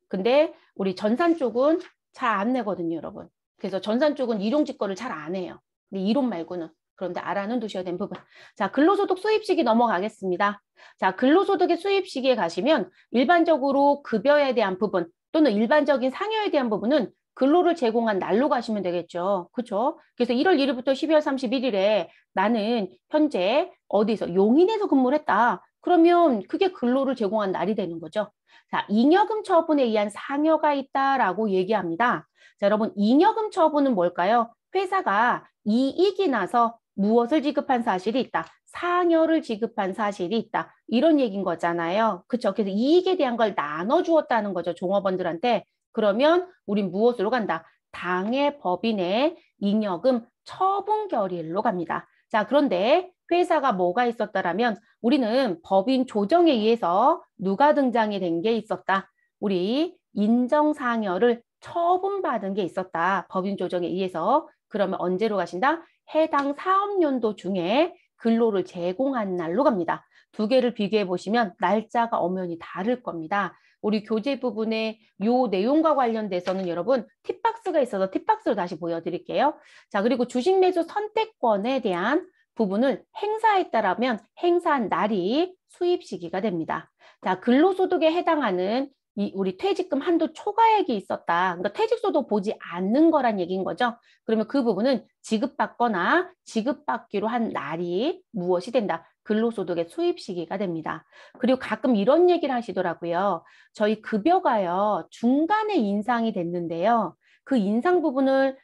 근데 우리 전산 쪽은 잘 안 내거든요, 여러분. 그래서 전산 쪽은 일용직 거를 잘 안 해요. 근데 이론 말고는 그런데 알아는 두셔야 되는 부분. 자, 근로소득 수입 시기 넘어가겠습니다. 자, 근로소득의 수입 시기에 가시면 일반적으로 급여에 대한 부분 또는 일반적인 상여에 대한 부분은 근로를 제공한 날로 가시면 되겠죠. 그렇죠? 그래서 1월 1일부터 12월 31일에 나는 현재 어디서 용인에서 근무를 했다. 그러면 그게 근로를 제공한 날이 되는 거죠. 자, 잉여금 처분에 의한 상여가 있다라고 얘기합니다. 자, 여러분 잉여금 처분은 뭘까요? 회사가 이익이 나서 무엇을 지급한 사실이 있다. 상여를 지급한 사실이 있다. 이런 얘기인 거잖아요. 그렇죠? 그래서 이익에 대한 걸 나눠주었다는 거죠. 종업원들한테. 그러면 우린 무엇으로 간다? 당의 법인의 잉여금 처분 결의로 갑니다. 자, 그런데 회사가 뭐가 있었다라면 우리는 법인 조정에 의해서 누가 등장이 된 게 있었다. 우리 인정상여를 처분받은 게 있었다. 법인 조정에 의해서. 그러면 언제로 가신다? 해당 사업연도 중에 근로를 제공한 날로 갑니다. 두 개를 비교해 보시면 날짜가 엄연히 다를 겁니다. 우리 교재 부분에 요 내용과 관련돼서는 여러분 팁박스가 있어서 팁박스로 다시 보여드릴게요. 자 그리고 주식 매수 선택권에 대한 부분을 행사했다라면 행사한 날이 수입 시기가 됩니다. 자 근로소득에 해당하는 이 우리 퇴직금 한도 초과액이 있었다. 그러니까 퇴직소도 보지 않는 거란 얘기인 거죠. 그러면 그 부분은 지급받거나 지급받기로 한 날이 무엇이 된다. 근로소득의 수입 시기가 됩니다. 그리고 가끔 이런 얘기를 하시더라고요. 저희 급여가요 중간에 인상이 됐는데요. 그 인상 부분을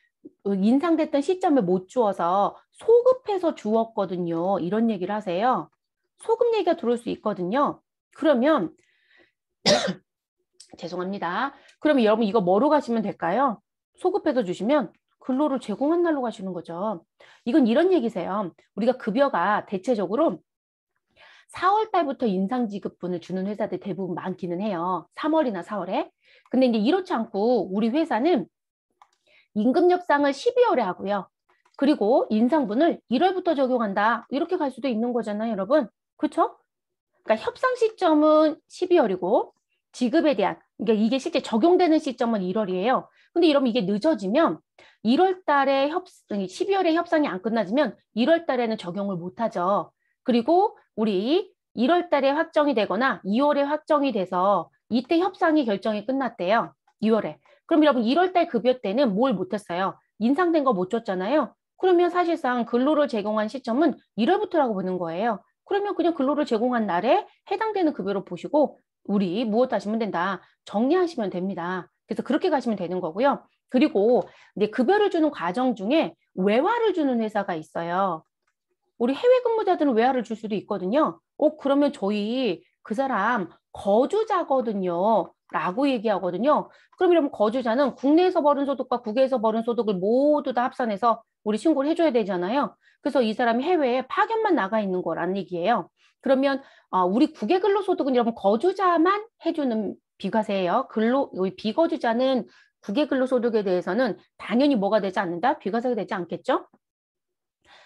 인상됐던 시점에 못 주어서 소급해서 주었거든요. 이런 얘기를 하세요. 소급 얘기가 들어올 수 있거든요. 그러면 (coughs) 죄송합니다. 그러면 여러분 이거 뭐로 가시면 될까요? 소급해서 주시면 근로를 제공한 날로 가시는 거죠. 이건 이런 얘기세요. 우리가 급여가 대체적으로 4월 달부터 인상 지급분을 주는 회사들 대부분 많기는 해요. 3월이나 4월에. 근데 이제 이렇지 않고 우리 회사는 임금 협상을 12월에 하고요. 그리고 인상분을 1월부터 적용한다. 이렇게 갈 수도 있는 거잖아요, 여러분. 그렇죠? 그러니까 협상 시점은 12월이고 지급에 대한 그러니까 이게 실제 적용되는 시점은 1월이에요. 근데 이러면 이게 늦어지면 1월 달에 협 12월에 협상이 안 끝나지면 1월 달에는 적용을 못 하죠. 그리고 우리 1월 달에 확정이 되거나 2월에 확정이 돼서 이때 협상이 결정이 끝났대요. 2월에. 그럼 여러분 1월 달 급여 때는 뭘 못했어요? 인상된 거 못 줬잖아요. 그러면 사실상 근로를 제공한 시점은 1월부터라고 보는 거예요. 그러면 그냥 근로를 제공한 날에 해당되는 급여로 보시고 우리 무엇 하시면 된다. 정리하시면 됩니다. 그래서 그렇게 가시면 되는 거고요. 그리고 이제 급여를 주는 과정 중에 외화를 주는 회사가 있어요. 우리 해외 근무자들은 외화를 줄 수도 있거든요. 어, 그러면 저희 그 사람 거주자거든요. 라고 얘기하거든요. 그럼 이러면 거주자는 국내에서 벌은 소득과 국외에서 벌은 소득을 모두 다 합산해서 우리 신고를 해줘야 되잖아요. 그래서 이 사람이 해외에 파견만 나가 있는 거라는 얘기예요. 그러면 아, 우리 국외 근로소득은 여러분 거주자만 해주는 비과세예요. 근로 비거주자는 국외 근로소득에 대해서는 당연히 뭐가 되지 않는다? 비과세가 되지 않겠죠?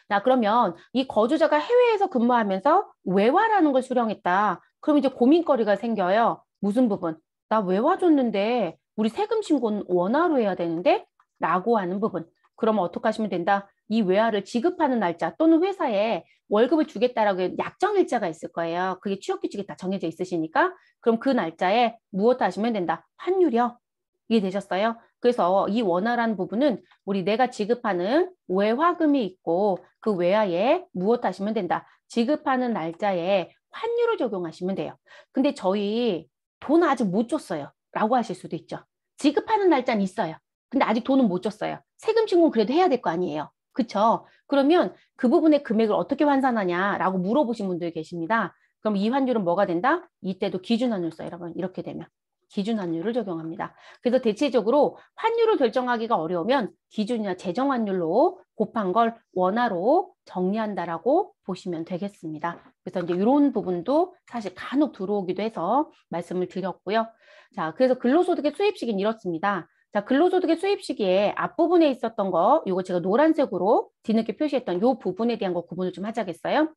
나 그러면 이 거주자가 해외에서 근무하면서 외화라는 걸 수령했다. 그럼 이제 고민거리가 생겨요. 무슨 부분? 나 외화 줬는데 우리 세금 신고는 원화로 해야 되는데 라고 하는 부분. 그러면 어떻게 하시면 된다? 이 외화를 지급하는 날짜 또는 회사에 월급을 주겠다라고 약정 일자가 있을 거예요. 그게 취업 규칙이 다 정해져 있으시니까 그럼 그 날짜에 무엇 하시면 된다? 환율이요. 이해되셨어요? 그래서 이 원화란 부분은 우리 내가 지급하는 외화금이 있고 그 외화에 무엇 하시면 된다. 지급하는 날짜에 환율을 적용하시면 돼요. 근데 저희 돈 아직 못 줬어요. 라고 하실 수도 있죠. 지급하는 날짜는 있어요. 근데 아직 돈은 못 줬어요. 세금 신고는 그래도 해야 될 거 아니에요. 그렇죠? 그러면 그 부분의 금액을 어떻게 환산하냐라고 물어보신 분들 계십니다. 그럼 이 환율은 뭐가 된다? 이때도 기준 환율 써요. 여러분 이렇게 되면 기준 환율을 적용합니다. 그래서 대체적으로 환율을 결정하기가 어려우면 기준이나 재정 환율로 곱한 걸 원화로 정리한다라고 보시면 되겠습니다. 그래서 이제 이런 부분도 사실 간혹 들어오기도 해서 말씀을 드렸고요. 자, 그래서 근로소득의 수입식은 이렇습니다. 자, 근로소득의 수입 시기에 앞부분에 있었던 거, 이거 제가 노란색으로 뒤늦게 표시했던 요 부분에 대한 거 구분을 좀 하자겠어요.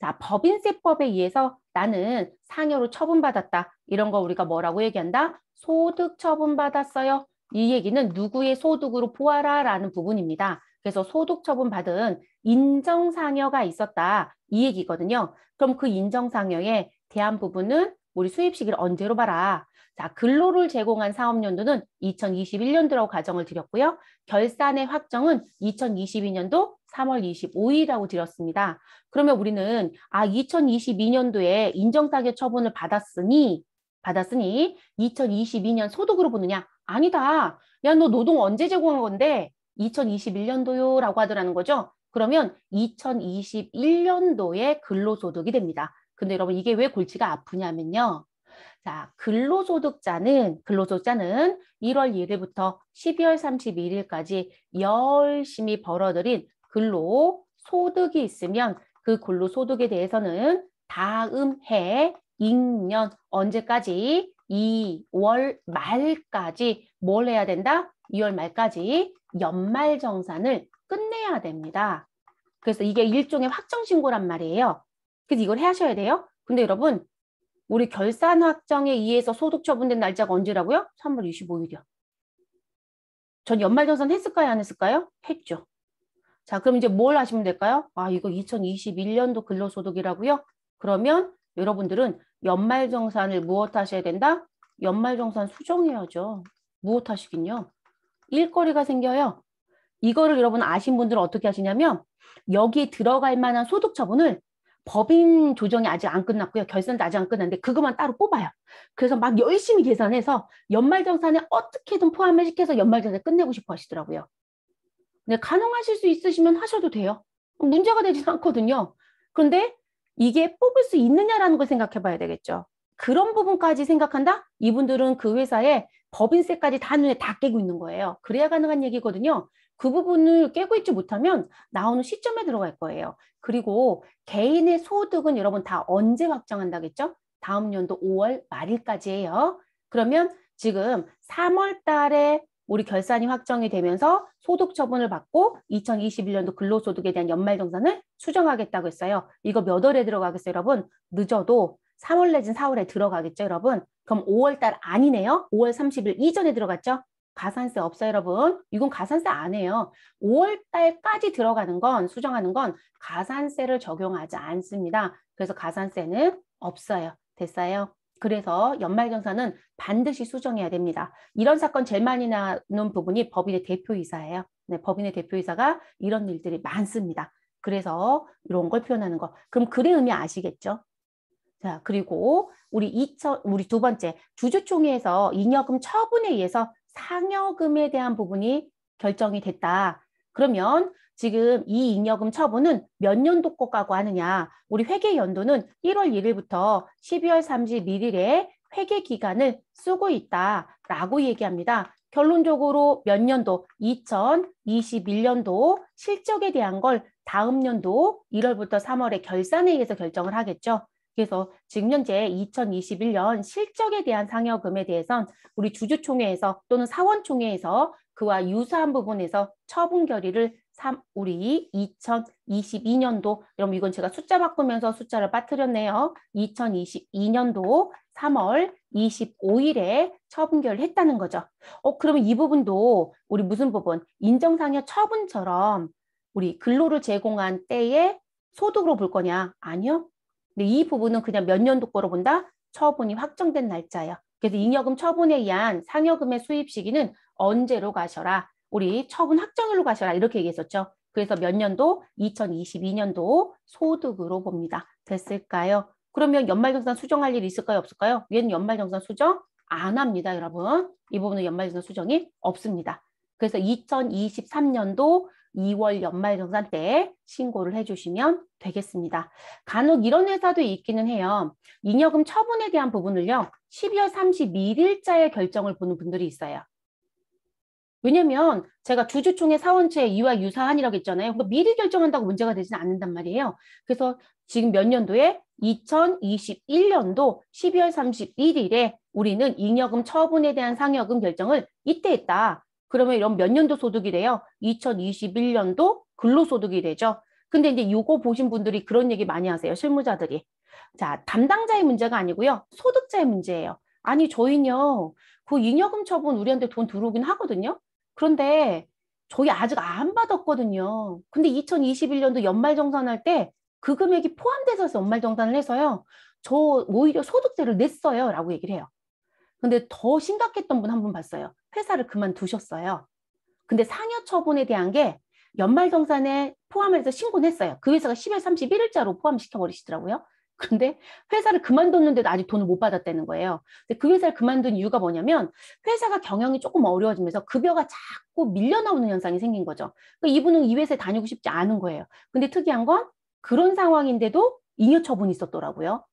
자, 법인세법에 의해서 나는 상여로 처분받았다. 이런 거 우리가 뭐라고 얘기한다? 소득 처분받았어요. 이 얘기는 누구의 소득으로 보아라라는 부분입니다. 그래서 소득 처분받은 인정상여가 있었다. 이 얘기거든요. 그럼 그 인정상여에 대한 부분은 우리 수입 시기를 언제로 봐라. 자, 근로를 제공한 사업연도는 2021년도라고 가정을 드렸고요. 결산의 확정은 2022년도 3월 25일이라고 드렸습니다. 그러면 우리는 아 2022년도에 인정사격 처분을 받았으니 받았으니 2022년 소득으로 보느냐? 아니다. 야너 노동 언제 제공한 건데? 2021년도요라고 하더라는 거죠. 그러면 2021년도에 근로소득이 됩니다. 근데 여러분 이게 왜 골치가 아프냐면요. 자, 근로소득자는 근로소득자는 1월 1일부터 12월 31일까지 열심히 벌어들인 근로소득이 있으면 그 근로소득에 대해서는 다음 해, 익년 언제까지 2월 말까지 뭘 해야 된다? 2월 말까지 연말정산을 끝내야 됩니다. 그래서 이게 일종의 확정신고란 말이에요. 그래서 이걸 해 하셔야 돼요. 근데 여러분 우리 결산 확정에 의해서 소득 처분된 날짜가 언제라고요? 3월 25일이요. 전 연말정산 했을까요? 안 했을까요? 했죠. 자 그럼 이제 뭘 하시면 될까요? 아 이거 2021년도 근로소득이라고요? 그러면 여러분들은 연말정산을 무엇 하셔야 된다? 연말정산 수정해야죠. 무엇 하시긴요? 일거리가 생겨요. 이거를 여러분 아신 분들은 어떻게 하시냐면 여기에 들어갈 만한 소득 처분을 법인 조정이 아직 안 끝났고요. 결산도 아직 안 끝났는데 그것만 따로 뽑아요. 그래서 막 열심히 계산해서 연말정산에 어떻게든 포함을 시켜서 연말정산 끝내고 싶어 하시더라고요. 근 가능하실 수 있으시면 하셔도 돼요. 문제가 되진 않거든요. 그런데 이게 뽑을 수 있느냐라는 걸 생각해 봐야 되겠죠. 그런 부분까지 생각한다? 이분들은 그 회사에 법인세까지 다 눈에 다 깨고 있는 거예요. 그래야 가능한 얘기거든요. 그 부분을 깨고 있지 못하면 나오는 시점에 들어갈 거예요. 그리고 개인의 소득은 여러분 다 언제 확정한다겠죠? 다음 연도 5월 말일까지예요. 그러면 지금 3월 달에 우리 결산이 확정이 되면서 소득 처분을 받고 2021년도 근로소득에 대한 연말정산을 수정하겠다고 했어요. 이거 몇 월에 들어가겠어요, 여러분? 늦어도 3월 내진 4월에 들어가겠죠, 여러분? 그럼 5월 달 아니네요. 5월 30일 이전에 들어갔죠? 가산세 없어요, 여러분. 이건 가산세 안 해요. 5월 달까지 들어가는 건, 수정하는 건 가산세를 적용하지 않습니다. 그래서 가산세는 없어요. 됐어요? 그래서 연말경사는 반드시 수정해야 됩니다. 이런 사건 제일 많이 나는 부분이 법인의 대표이사예요. 네, 법인의 대표이사가 이런 일들이 많습니다. 그래서 이런 걸 표현하는 거. 그럼 글의 의미 아시겠죠? 자, 그리고 우리 2천 우리 두 번째 주주총회에서 잉여금 처분에 의해서 상여금에 대한 부분이 결정이 됐다. 그러면 지금 이 잉여금 처분은 몇 년도 거라고 하느냐. 우리 회계 연도는 1월 1일부터 12월 31일에 회계 기간을 쓰고 있다라고 얘기합니다. 결론적으로 몇 년도 2021년도 실적에 대한 걸 다음 연도 1월부터 3월에 결산에 의해서 결정을 하겠죠. 그래서 지금 현재 2021년 실적에 대한 상여금에 대해선 우리 주주총회에서 또는 사원총회에서 그와 유사한 부분에서 처분 결의를 삼 우리 2022년도 여러분 이건 제가 숫자 바꾸면서 숫자를 빠뜨렸네요. 2022년도 3월 25일에 처분결을 했다는 거죠. 어 그러면 이 부분도 우리 무슨 부분 인정상여 처분처럼 우리 근로를 제공한 때에 소득으로 볼 거냐? 아니요. 근데 이 부분은 그냥 몇 년도 거로 본다. 처분이 확정된 날짜예요 그래서 잉여금 처분에 의한 상여금의 수입 시기는 언제로 가셔라. 우리 처분 확정일로 가셔라. 이렇게 얘기했었죠. 그래서 몇 년도? 2022년도 소득으로 봅니다. 됐을까요? 그러면 연말정산 수정할 일이 있을까요? 없을까요? 얘는 연말정산 수정 안 합니다, 여러분. 이 부분은 연말정산 수정이 없습니다. 그래서 2023년도 2월 연말정산 때 신고를 해주시면 되겠습니다. 간혹 이런 회사도 있기는 해요. 인여금 처분에 대한 부분을요. 12월 31일자에 결정을 보는 분들이 있어요. 왜냐면 제가 주주총회 사원체 이와 유사한이라고 했잖아요. 그러니까 미리 결정한다고 문제가 되지 않는단 말이에요. 그래서 지금 몇 년도에 2021년도 12월 31일에 우리는 잉여금 처분에 대한 상여금 결정을 이때 했다. 그러면 이런 몇 년도 소득이 돼요? 2021년도 근로소득이 되죠. 근데 이제 요거 보신 분들이 그런 얘기 많이 하세요. 실무자들이. 자, 담당자의 문제가 아니고요. 소득자의 문제예요. 아니, 저희는요. 그 잉여금 처분 우리한테 돈 들어오긴 하거든요. 그런데 저희 아직 안 받았거든요. 근데 2021년도 연말정산할 때 그 금액이 포함돼서 연말정산을 해서요. 저 오히려 소득세를 냈어요. 라고 얘기를 해요. 근데 더 심각했던 분 한분 분 봤어요. 회사를 그만두셨어요. 근데 상여 처분에 대한 게 연말정산에 포함해서 신고는 했어요. 그 회사가 10월 31일자로 포함시켜 버리시더라고요. 근데 회사를 그만뒀는데도 아직 돈을 못 받았다는 거예요. 근데 그 회사를 그만둔 이유가 뭐냐면 회사가 경영이 조금 어려워지면서 급여가 자꾸 밀려나오는 현상이 생긴 거죠. 그러니까 이분은 이 회사에 다니고 싶지 않은 거예요. 근데 특이한 건 그런 상황인데도 잉여 처분이 있었더라고요.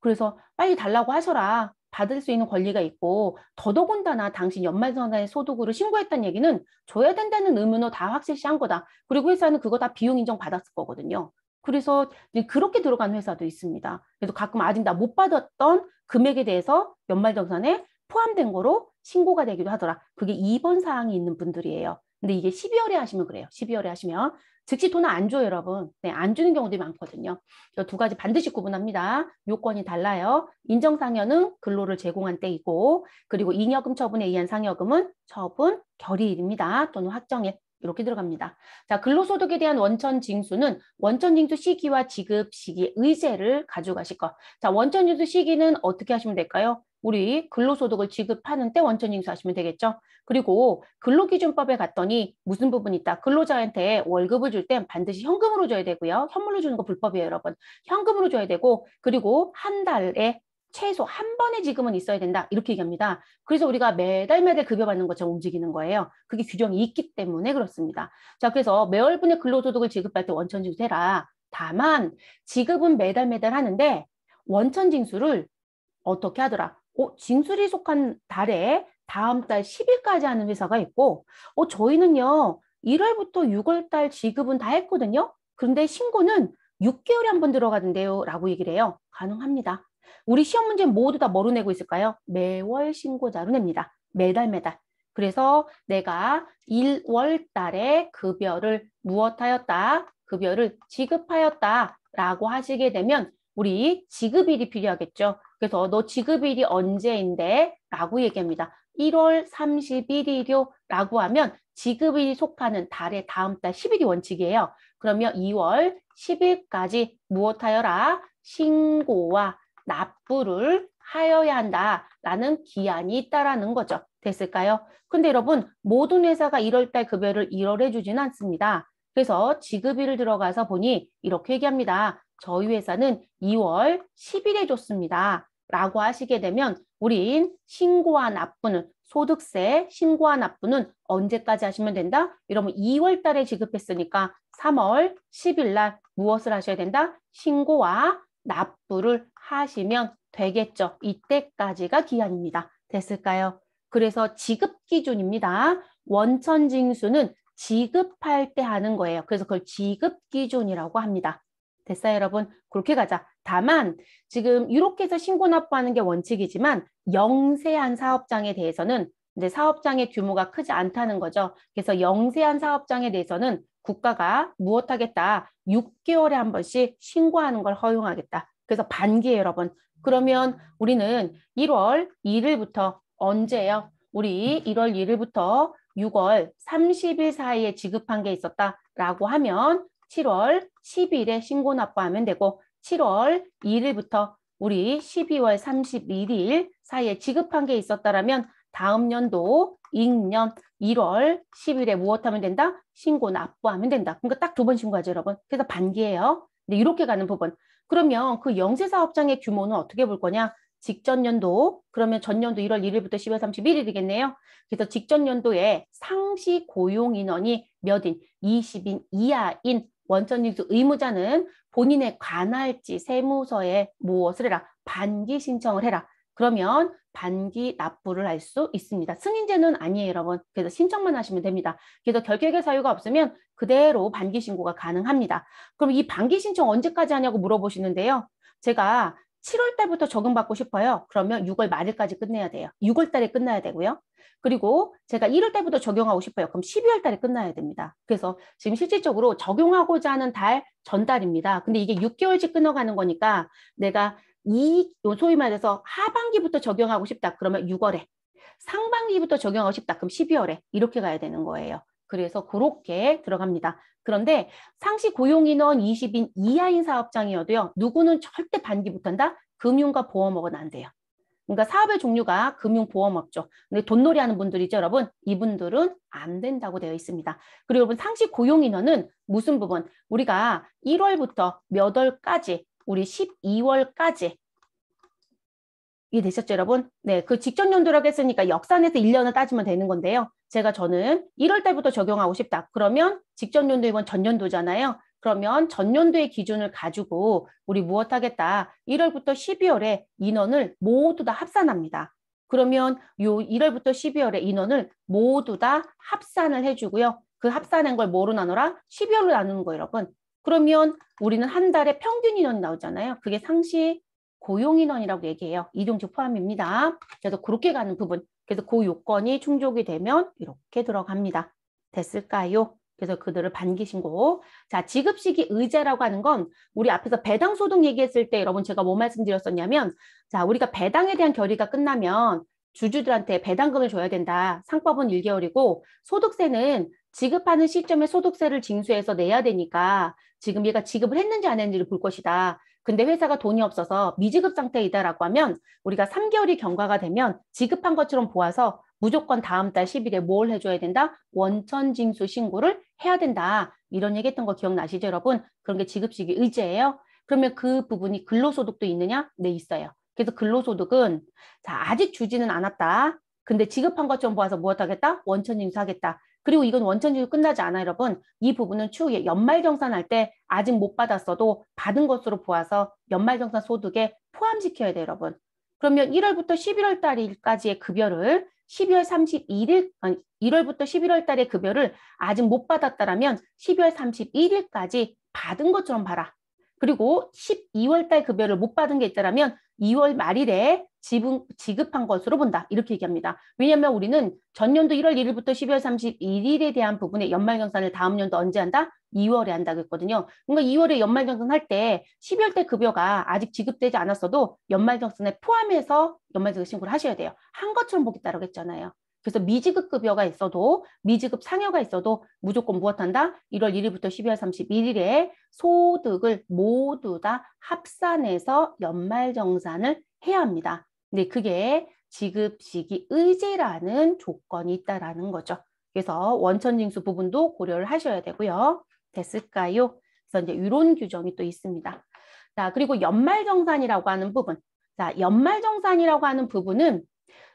그래서 빨리 달라고 하셔라. 받을 수 있는 권리가 있고 더더군다나 당신 연말정산에 소득으로 신고했다는 얘기는 줘야 된다는 의무는 다 확실시 한 거다. 그리고 회사는 그거 다 비용 인정 받았을 거거든요. 그래서 그렇게 들어간 회사도 있습니다. 그래서 가끔 아직 나못 받았던 금액에 대해서 연말정산에 포함된 거로 신고가 되기도 하더라. 그게 2번 사항이 있는 분들이에요. 근데 이게 12월에 하시면 그래요. 12월에 하시면 즉시 돈을 안 줘요, 여러분. 네, 안 주는 경우들이 많거든요. 두 가지 반드시 구분합니다. 요건이 달라요. 인정상여는 근로를 제공한 때이고, 그리고 인여금 처분에 의한 상여금은 처분, 결의일입니다. 또는 확정일. 이렇게 들어갑니다. 자, 근로소득에 대한 원천 징수는 원천 징수 시기와 지급 시기 의제를 의 가져가실 것. 자, 원천 징수 시기는 어떻게 하시면 될까요? 우리 근로소득을 지급하는 때 원천 징수하시면 되겠죠. 그리고 근로기준법에 갔더니 무슨 부분이 있다. 근로자한테 월급을 줄 땐 반드시 현금으로 줘야 되고요. 현물로 주는 거 불법이에요, 여러분. 현금으로 줘야 되고 그리고 한 달에 최소 한 번의 지금은 있어야 된다 이렇게 얘기합니다. 그래서 우리가 매달 매달 급여받는 것처럼 움직이는 거예요. 그게 규정이 있기 때문에 그렇습니다. 자 그래서 매월분의 근로소득을 지급할 때 원천징수해라. 다만 지급은 매달 매달 하는데 원천징수를 어떻게 하더라? 어, 징수리 속한 달에 다음 달 10일까지 하는 회사가 있고 어, 저희는요 1월부터 6월 달 지급은 다 했거든요. 그런데 신고는 6개월에 한 번 들어가는데요 라고 얘기를 해요. 가능합니다. 우리 시험 문제 모두 다 뭐로 내고 있을까요? 매월 신고자로 냅니다. 매달 매달. 그래서 내가 1월 달에 급여를 무엇하였다, 급여를 지급하였다 라고 하시게 되면 우리 지급일이 필요하겠죠. 그래서 너 지급일이 언제인데? 라고 얘기합니다. 1월 31일요 라고 하면 지급일이 속하는 달의 다음 달 10일이 원칙이에요. 그러면 2월 10일까지 무엇하여라? 신고와 납부를 하여야 한다라는 기한이 있다라는 거죠. 됐을까요? 근데 여러분 모든 회사가 1월달 급여를 1월 에주지는 않습니다. 그래서 지급일을 들어가서 보니 이렇게 얘기합니다. 저희 회사는 2월 10일에 줬습니다. 라고 하시게 되면 우린 신고와 납부는 소득세 신고와 납부는 언제까지 하시면 된다? 이러면 2월 달에 지급했으니까 3월 10일 날 무엇을 하셔야 된다? 신고와 납부를 하시면 되겠죠. 이때까지가 기한입니다. 됐을까요? 그래서 지급 기준입니다. 원천 징수는 지급할 때 하는 거예요. 그래서 그걸 지급 기준이라고 합니다. 됐어요, 여러분? 그렇게 가자. 다만 지금 이렇게 해서 신고 납부하는 게 원칙이지만 영세한 사업장에 대해서는 이제 사업장의 규모가 크지 않다는 거죠. 그래서 영세한 사업장에 대해서는 국가가 무엇 하겠다. 6개월에 한 번씩 신고하는 걸 허용하겠다. 그래서 반기에 여러분. 그러면 우리는 1월 1일부터 언제요? 우리 1월 1일부터 6월 30일 사이에 지급한 게 있었다라고 하면 7월 12일에 신고 납부하면 되고 7월 2일부터 우리 12월 31일 사이에 지급한 게 있었다면 다음 연도 익년 1월 10일에 무엇하면 된다? 신고 납부하면 된다. 그러니까 딱 두 번 신고하죠, 여러분. 그래서 반기예요. 근데 네, 이렇게 가는 부분. 그러면 그 영세사업장의 규모는 어떻게 볼 거냐? 직전 연도, 그러면 전년도 1월 1일부터 10월 31일이겠네요. 그래서 직전 연도에 상시 고용 인원이 몇인? 20인 이하인 원천 징수 의무자는 본인의 관할지 세무서에 무엇을 해라? 반기 신청을 해라. 그러면 반기 납부를 할 수 있습니다. 승인제는 아니에요, 여러분. 그래서 신청만 하시면 됩니다. 그래서 결격의 사유가 없으면 그대로 반기 신고가 가능합니다. 그럼 이 반기 신청 언제까지 하냐고 물어보시는데요. 제가 7월 달부터 적용받고 싶어요. 그러면 6월 말일까지 끝내야 돼요. 6월 달에 끝나야 되고요. 그리고 제가 1월 달부터 적용하고 싶어요. 그럼 12월 달에 끝나야 됩니다. 그래서 지금 실질적으로 적용하고자 하는 달 전달입니다. 근데 이게 6개월씩 끊어가는 거니까 내가 이 소위 말해서 하반기부터 적용하고 싶다. 그러면 6월에 상반기부터 적용하고 싶다. 그럼 12월에 이렇게 가야 되는 거예요. 그래서 그렇게 들어갑니다. 그런데 상시 고용인원 20인 이하인 사업장이어도요. 누구는 절대 반기 못한다? 금융과 보험업은 안 돼요. 그러니까 사업의 종류가 금융보험업죠. 근데 돈놀이 하는 분들이죠, 여러분. 이분들은 안 된다고 되어 있습니다. 그리고 여러분 상시 고용인원은 무슨 부분? 우리가 1월부터 몇 월까지, 우리 12월까지 이해되셨죠, 여러분? 네, 그 직전 연도라고 했으니까 역산에서 1년을 따지면 되는 건데요. 제가 저는 1월 달부터 적용하고 싶다. 그러면 직전연도이건 전년도잖아요. 그러면 전년도의 기준을 가지고 우리 무엇 하겠다. 1월부터 12월에 인원을 모두 다 합산합니다. 그러면 요 1월부터 12월에 인원을 모두 다 합산을 해주고요. 그 합산한 걸 뭐로 나눠라? 12월로 나누는 거예요, 여러분. 그러면 우리는 한 달에 평균 인원이 나오잖아요. 그게 상시 고용인원이라고 얘기해요. 이동직 포함입니다. 그래서 그렇게 가는 부분 그래서 그 요건이 충족이 되면 이렇게 들어갑니다. 됐을까요? 그래서 그들을 반기 신고. 자, 지급 시기 의제라고 하는 건 우리 앞에서 배당 소득 얘기했을 때 여러분 제가 뭐 말씀드렸었냐면 자, 우리가 배당에 대한 결의가 끝나면 주주들한테 배당금을 줘야 된다. 상법은 1개월이고 소득세는 지급하는 시점에 소득세를 징수해서 내야 되니까 지금 얘가 지급을 했는지 안 했는지를 볼 것이다. 근데 회사가 돈이 없어서 미지급 상태이다라고 하면 우리가 3개월이 경과가 되면 지급한 것처럼 보아서 무조건 다음 달 10일에 뭘 해줘야 된다? 원천징수 신고를 해야 된다. 이런 얘기했던 거 기억나시죠, 여러분? 그런 게 지급식의 의제예요. 그러면 그 부분이 근로소득도 있느냐? 네, 있어요. 그래서 근로소득은 자 아직 주지는 않았다. 근데 지급한 것처럼 보아서 무엇 하겠다? 원천징수 하겠다. 그리고 이건 원천지로 끝나지 않아 요 여러분. 이 부분은 추후 에 연말정산할 때 아직 못 받았어도 받은 것으로 보아서 연말정산 소득에 포함시켜야 돼요, 여러분. 그러면 1월부터 11월 달까지의 급여를 12월 31일, 아니, 1월부터 11월 달의 급여를 아직 못 받았다라면 12월 31일까지 받은 것처럼 봐라. 그리고 12월 달 급여를 못 받은 게 있다라면 2월 말일에 지분, 지급한 것으로 본다. 이렇게 얘기합니다. 왜냐하면 우리는 전년도 1월 1일부터 12월 31일에 대한 부분의 연말경산을 다음 년도 언제 한다? 2월에 한다고 했거든요. 그러니까 2월에 연말경산 할때 12월 때 급여가 아직 지급되지 않았어도 연말경산에 포함해서 연말경산 신고를 하셔야 돼요. 한 것처럼 보겠다고 했잖아요. 그래서 미지급 급여가 있어도 미지급 상여가 있어도 무조건 무엇한다? 1월 1일부터 12월 31일에 소득을 모두 다 합산해서 연말정산을 해야 합니다. 근데 그게 지급 시기 의제라는 조건이 있다라는 거죠. 그래서 원천징수 부분도 고려를 하셔야 되고요. 됐을까요? 그래서 이제 이런 규정이 또 있습니다. 자, 그리고 연말정산이라고 하는 부분. 자, 연말정산이라고 하는 부분은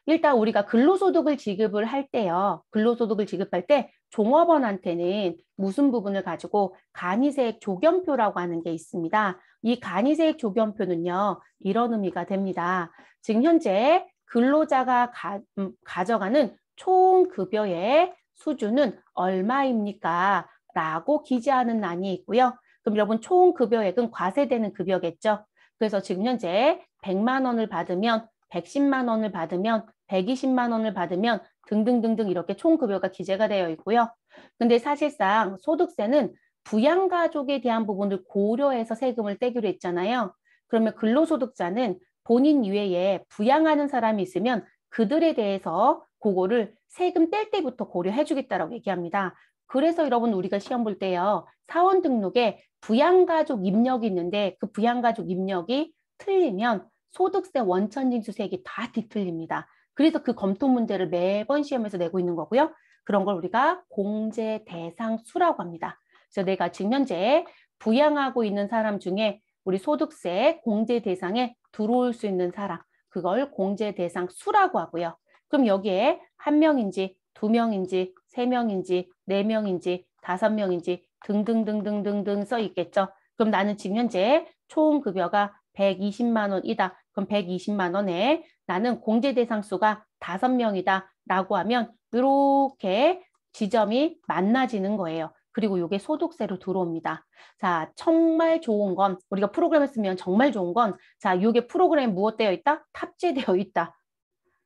일단 우리가 근로소득을 지급을 할 때요. 근로소득을 지급할 때 종업원한테는 무슨 부분을 가지고 간이세액 조견표라고 하는 게 있습니다. 이 간이세액 조견표는요. 이런 의미가 됩니다. 지금 현재 근로자가 가, 음, 가져가는 총 급여의 수준은 얼마입니까? 라고 기재하는 난이 있고요. 그럼 여러분 총 급여액은 과세되는 급여겠죠. 그래서 지금 현재 100만 원을 받으면 110만 원을 받으면 120만 원을 받으면 등등등등 이렇게 총 급여가 기재가 되어 있고요. 근데 사실상 소득세는 부양가족에 대한 부분을 고려해서 세금을 떼기로 했잖아요. 그러면 근로소득자는 본인 이 외에 부양하는 사람이 있으면 그들에 대해서 그거를 세금 뗄 때부터 고려해 주겠다라고 얘기합니다. 그래서 여러분 우리가 시험 볼 때요. 사원 등록에 부양가족 입력이 있는데 그 부양가족 입력이 틀리면 소득세, 원천징수세액이 다 뒤틀립니다. 그래서 그 검토 문제를 매번 시험에서 내고 있는 거고요. 그런 걸 우리가 공제 대상 수라고 합니다. 그래서 내가 지금 현재 부양하고 있는 사람 중에 우리 소득세 공제 대상에 들어올 수 있는 사람 그걸 공제 대상 수라고 하고요. 그럼 여기에 한 명인지 두 명인지 세 명인지 네 명인지 다섯 명인지 등등등등등등 써 있겠죠. 그럼 나는 지금 현재 총 급여가 120만 원이다. 그럼 120만 원에 나는 공제 대상 수가 다섯 명이다 라고 하면 이렇게 지점이 만나지는 거예요. 그리고 이게 소득세로 들어옵니다. 자, 정말 좋은 건 우리가 프로그램을 쓰면 정말 좋은 건 자, 이게 프로그램 에 무엇되어 있다? 탑재되어 있다.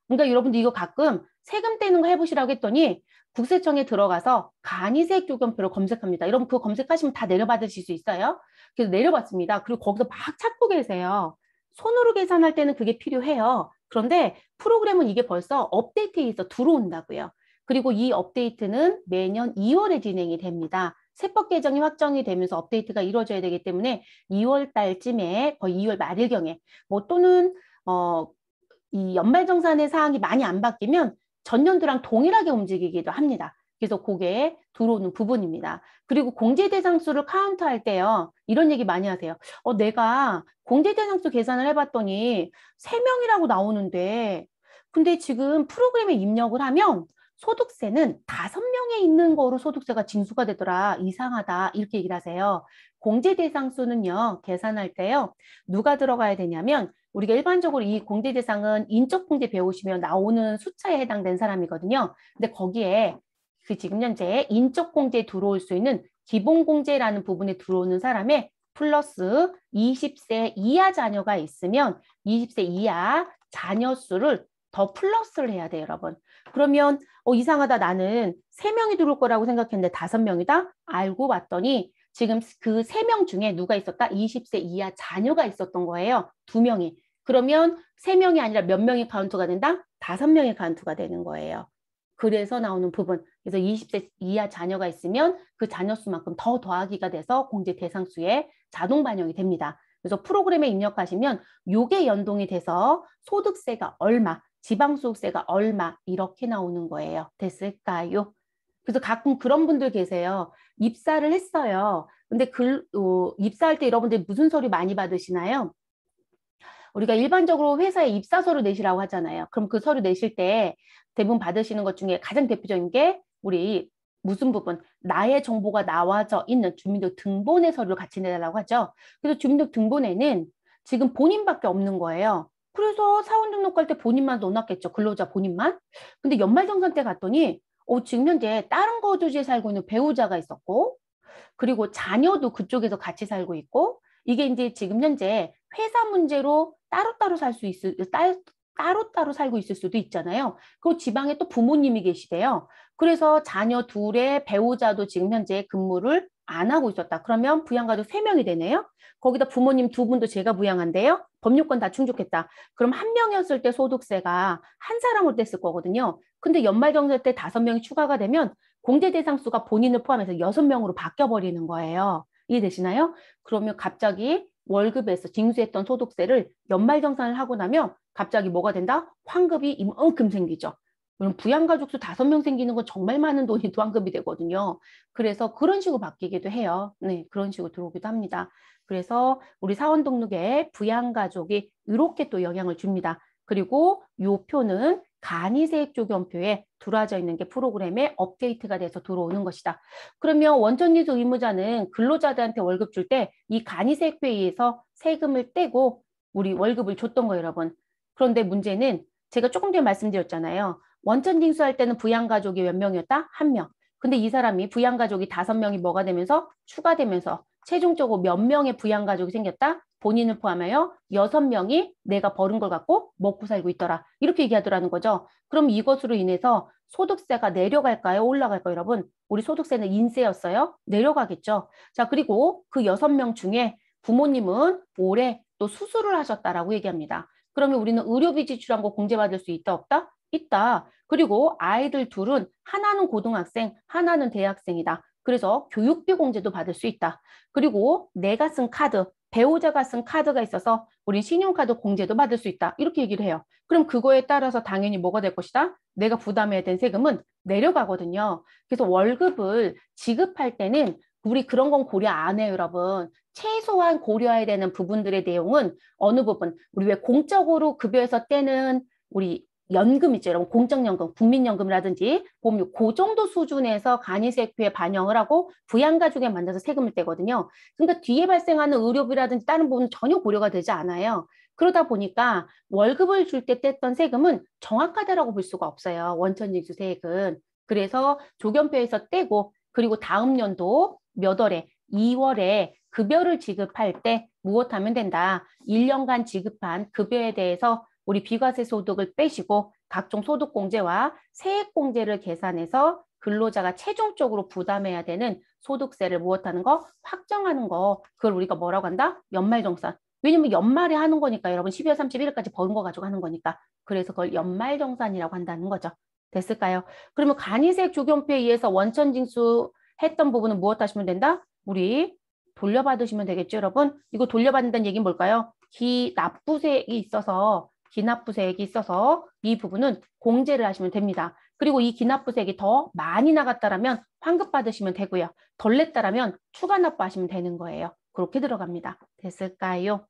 그러니까 여러분들 이거 가끔 세금 떼는 거 해보시라고 했더니 국세청에 들어가서 간이세액 조견표를 검색합니다. 여러분 그거 검색하시면 다 내려받으실 수 있어요. 그래서 내려봤습니다. 그리고 거기서 막 찾고 계세요. 손으로 계산할 때는 그게 필요해요. 그런데 프로그램은 이게 벌써 업데이트에 있어 들어온다고요. 그리고 이 업데이트는 매년 2월에 진행이 됩니다. 세법 개정이 확정이 되면서 업데이트가 이루어져야 되기 때문에 2월 달쯤에 거의 2월 말일경에 뭐 또는 어 이 연말정산의 사항이 많이 안 바뀌면 전년도랑 동일하게 움직이기도 합니다. 계속 고개에 들어오는 부분입니다. 그리고 공제 대상수를 카운트할 때요. 이런 얘기 많이 하세요. 어, 내가 공제 대상수 계산을 해봤더니 세명이라고 나오는데 근데 지금 프로그램에 입력을 하면 소득세는 다섯 명에 있는 거로 소득세가 징수가 되더라. 이상하다. 이렇게 얘기를 하세요. 공제 대상수는요. 계산할 때요. 누가 들어가야 되냐면 우리가 일반적으로 이 공제 대상은 인적 공제 배우시면 나오는 숫자에 해당된 사람이거든요. 근데 거기에 그 지금 현재 인적 공제에 들어올 수 있는 기본 공제라는 부분에 들어오는 사람의 플러스 20세 이하 자녀가 있으면 20세 이하 자녀 수를 더 플러스를 해야 돼요, 여러분. 그러면 어 이상하다 나는 세명이 들어올 거라고 생각했는데 다섯 명이다 알고 봤더니 지금 그 세 명 중에 누가 있었다? 20세 이하 자녀가 있었던 거예요. 두명이 그러면 세명이 아니라 몇 명이 카운트가 된다? 다섯 명이 카운트가 되는 거예요. 그래서 나오는 부분 그래서 20세 이하 자녀가 있으면 그 자녀 수만큼 더 더하기가 돼서 공제 대상 수에 자동 반영이 됩니다. 그래서 프로그램에 입력하시면 요게 연동이 돼서 소득세가 얼마, 지방소득세가 얼마 이렇게 나오는 거예요. 됐을까요? 그래서 가끔 그런 분들 계세요. 입사를 했어요. 근데 그 어, 입사할 때 여러분들 무슨 서류 많이 받으시나요? 우리가 일반적으로 회사에 입사서류 내시라고 하잖아요. 그럼 그 서류 내실 때 대부분 받으시는 것 중에 가장 대표적인 게 우리 무슨 부분 나의 정보가 나와져 있는 주민등 등본의 서류를 같이 내달라고 하죠. 그래서 주민등 등본에는 지금 본인밖에 없는 거예요. 그래서 사원 등록할 때 본인만 넣어놨겠죠. 근로자 본인만. 근데 연말정산 때 갔더니 어, 지금 현재 다른 거주지에 살고 있는 배우자가 있었고 그리고 자녀도 그쪽에서 같이 살고 있고 이게 이제 지금 현재 회사 문제로 따로따로 살 수 있을 따, 따로따로 살고 있을 수도 있잖아요. 그리고 지방에 또 부모님이 계시대요. 그래서 자녀 둘의 배우자도 지금 현재 근무를 안 하고 있었다. 그러면 부양가족 세명이 되네요. 거기다 부모님 두 분도 제가 부양한대요. 법률권 다 충족했다. 그럼 한 명이었을 때 소득세가 한사람을뗐을 거거든요. 근데 연말정산 때 다섯 명이 추가가 되면 공제 대상 수가 본인을 포함해서 여섯 명으로 바뀌어 버리는 거예요. 이해되시나요? 그러면 갑자기 월급에서 징수했던 소득세를 연말정산을 하고 나면 갑자기 뭐가 된다? 환급이 이만큼 생기죠. 그럼 부양가족수 다섯 명 생기는 건 정말 많은 돈이 (laughs) 도환금이 되거든요. 그래서 그런 식으로 바뀌기도 해요. 네, 그런 식으로 들어오기도 합니다. 그래서 우리 사원 등록에 부양가족이 이렇게 또 영향을 줍니다. 그리고 요 표는 간이세액 조견표에 들어와져 있는 게 프로그램에 업데이트가 돼서 들어오는 것이다. 그러면 원천리소 의무자는 근로자들한테 월급 줄 때 이 간이세액표에 의해서 세금을 떼고 우리 월급을 줬던 거예요, 여러분. 그런데 문제는 제가 조금 전에 말씀드렸잖아요. 원천 징수할 때는 부양 가족이 몇 명이었다? 한 명. 근데 이 사람이 부양 가족이 다섯 명이 뭐가 되면서 추가되면서 최종적으로 몇 명의 부양 가족이 생겼다? 본인을 포함하여 여섯 명이 내가 벌은 걸 갖고 먹고 살고 있더라. 이렇게 얘기하더라는 거죠. 그럼 이것으로 인해서 소득세가 내려갈까요? 올라갈까요? 여러분, 우리 소득세는 인세였어요. 내려가겠죠. 자, 그리고 그 여섯 명 중에 부모님은 올해 또 수술을 하셨다라고 얘기합니다. 그러면 우리는 의료비 지출한 거 공제받을 수 있다 없다? 있다. 그리고 아이들 둘은 하나는 고등학생, 하나는 대학생이다. 그래서 교육비 공제도 받을 수 있다. 그리고 내가 쓴 카드, 배우자가 쓴 카드가 있어서 우리 신용카드 공제도 받을 수 있다. 이렇게 얘기를 해요. 그럼 그거에 따라서 당연히 뭐가 될 것이다? 내가 부담해야 된 세금은 내려가거든요. 그래서 월급을 지급할 때는 우리 그런 건 고려 안 해요, 여러분. 최소한 고려해야 되는 부분들의 내용은 어느 부분, 우리 왜 공적으로 급여에서 떼는 우리 연금 있죠. 여러분 공적연금, 국민연금이라든지 보험료 그 정도 수준에서 간이세표에 반영을 하고 부양가족에 만져서 세금을 떼거든요. 그러니까 뒤에 발생하는 의료비라든지 다른 부분은 전혀 고려가 되지 않아요. 그러다 보니까 월급을 줄 때 뗐던 세금은 정확하다라고 볼 수가 없어요. 원천징수세액은. 그래서 조견표에서 떼고 그리고 다음 연도 몇 월에 2월에 급여를 지급할 때 무엇하면 된다. 1년간 지급한 급여에 대해서 우리 비과세 소득을 빼시고 각종 소득공제와 세액공제를 계산해서 근로자가 최종적으로 부담해야 되는 소득세를 무엇하는 거 확정하는 거 그걸 우리가 뭐라고 한다? 연말정산. 왜냐면 연말에 하는 거니까 여러분 12월 31일까지 버는 거 가지고 하는 거니까 그래서 그걸 연말정산이라고 한다는 거죠. 됐을까요? 그러면 간이색 조경표에 의해서 원천징수 했던 부분은 무엇 하시면 된다? 우리 돌려받으시면 되겠죠 여러분? 이거 돌려받는다는 얘기는 뭘까요? 기납부세에 있어서 기납부세액이 있어서 이 부분은 공제를 하시면 됩니다. 그리고 이 기납부세액이 더 많이 나갔다라면 환급 받으시면 되고요. 덜 냈다라면 추가 납부하시면 되는 거예요. 그렇게 들어갑니다. 됐을까요?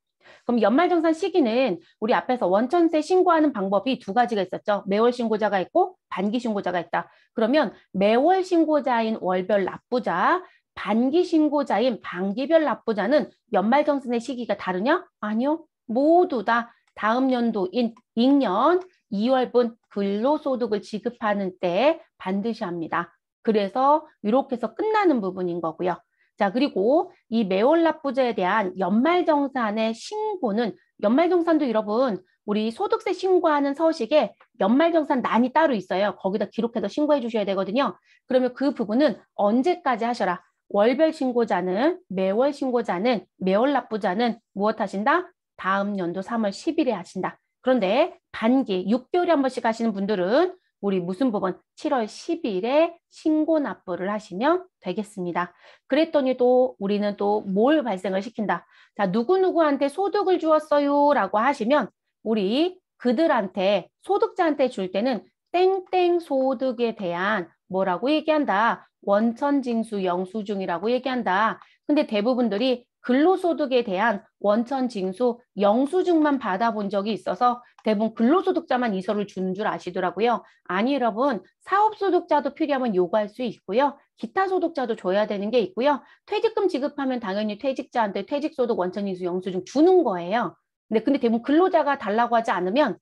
그럼 연말정산 시기는 우리 앞에서 원천세 신고하는 방법이 두 가지가 있었죠. 매월 신고자가 있고 반기 신고자가 있다. 그러면 매월 신고자인 월별 납부자, 반기 신고자인 반기별 납부자는 연말정산의 시기가 다르냐? 아니요. 모두 다 다음 연도인 익년 2월분 근로소득을 지급하는 때에 반드시 합니다. 그래서 이렇게 해서 끝나는 부분인 거고요. 자 그리고 이 매월 납부제에 대한 연말정산의 신고는 연말정산도 여러분 우리 소득세 신고하는 서식에 연말정산 난이 따로 있어요. 거기다 기록해서 신고해 주셔야 되거든요. 그러면 그 부분은 언제까지 하셔라. 월별 신고자는 매월 신고자는 매월 납부자는 무엇 하신다? 다음 연도 3월 10일에 하신다. 그런데 반기 6개월에 한 번씩 하시는 분들은 우리 무슨 법원 7월 10일에 신고 납부를 하시면 되겠습니다. 그랬더니 또 우리는 또 뭘 발생을 시킨다. 자, 누구누구한테 소득을 주었어요 라고 하시면 우리 그들한테 소득자한테 줄 때는 땡땡 소득에 대한 뭐라고 얘기한다. 원천징수 영수증이라고 얘기한다. 근데 대부분들이 근로소득에 대한 원천 징수 영수증만 받아본 적이 있어서 대부분 근로소득자만 이서를 주는 줄 아시더라고요. 아니 여러분 사업소득자도 필요하면 요구할 수 있고요. 기타 소득자도 줘야 되는 게 있고요. 퇴직금 지급하면 당연히 퇴직자한테 퇴직소득 원천 징수 영수증 주는 거예요. 근데, 근데 대부분 근로자가 달라고 하지 않으면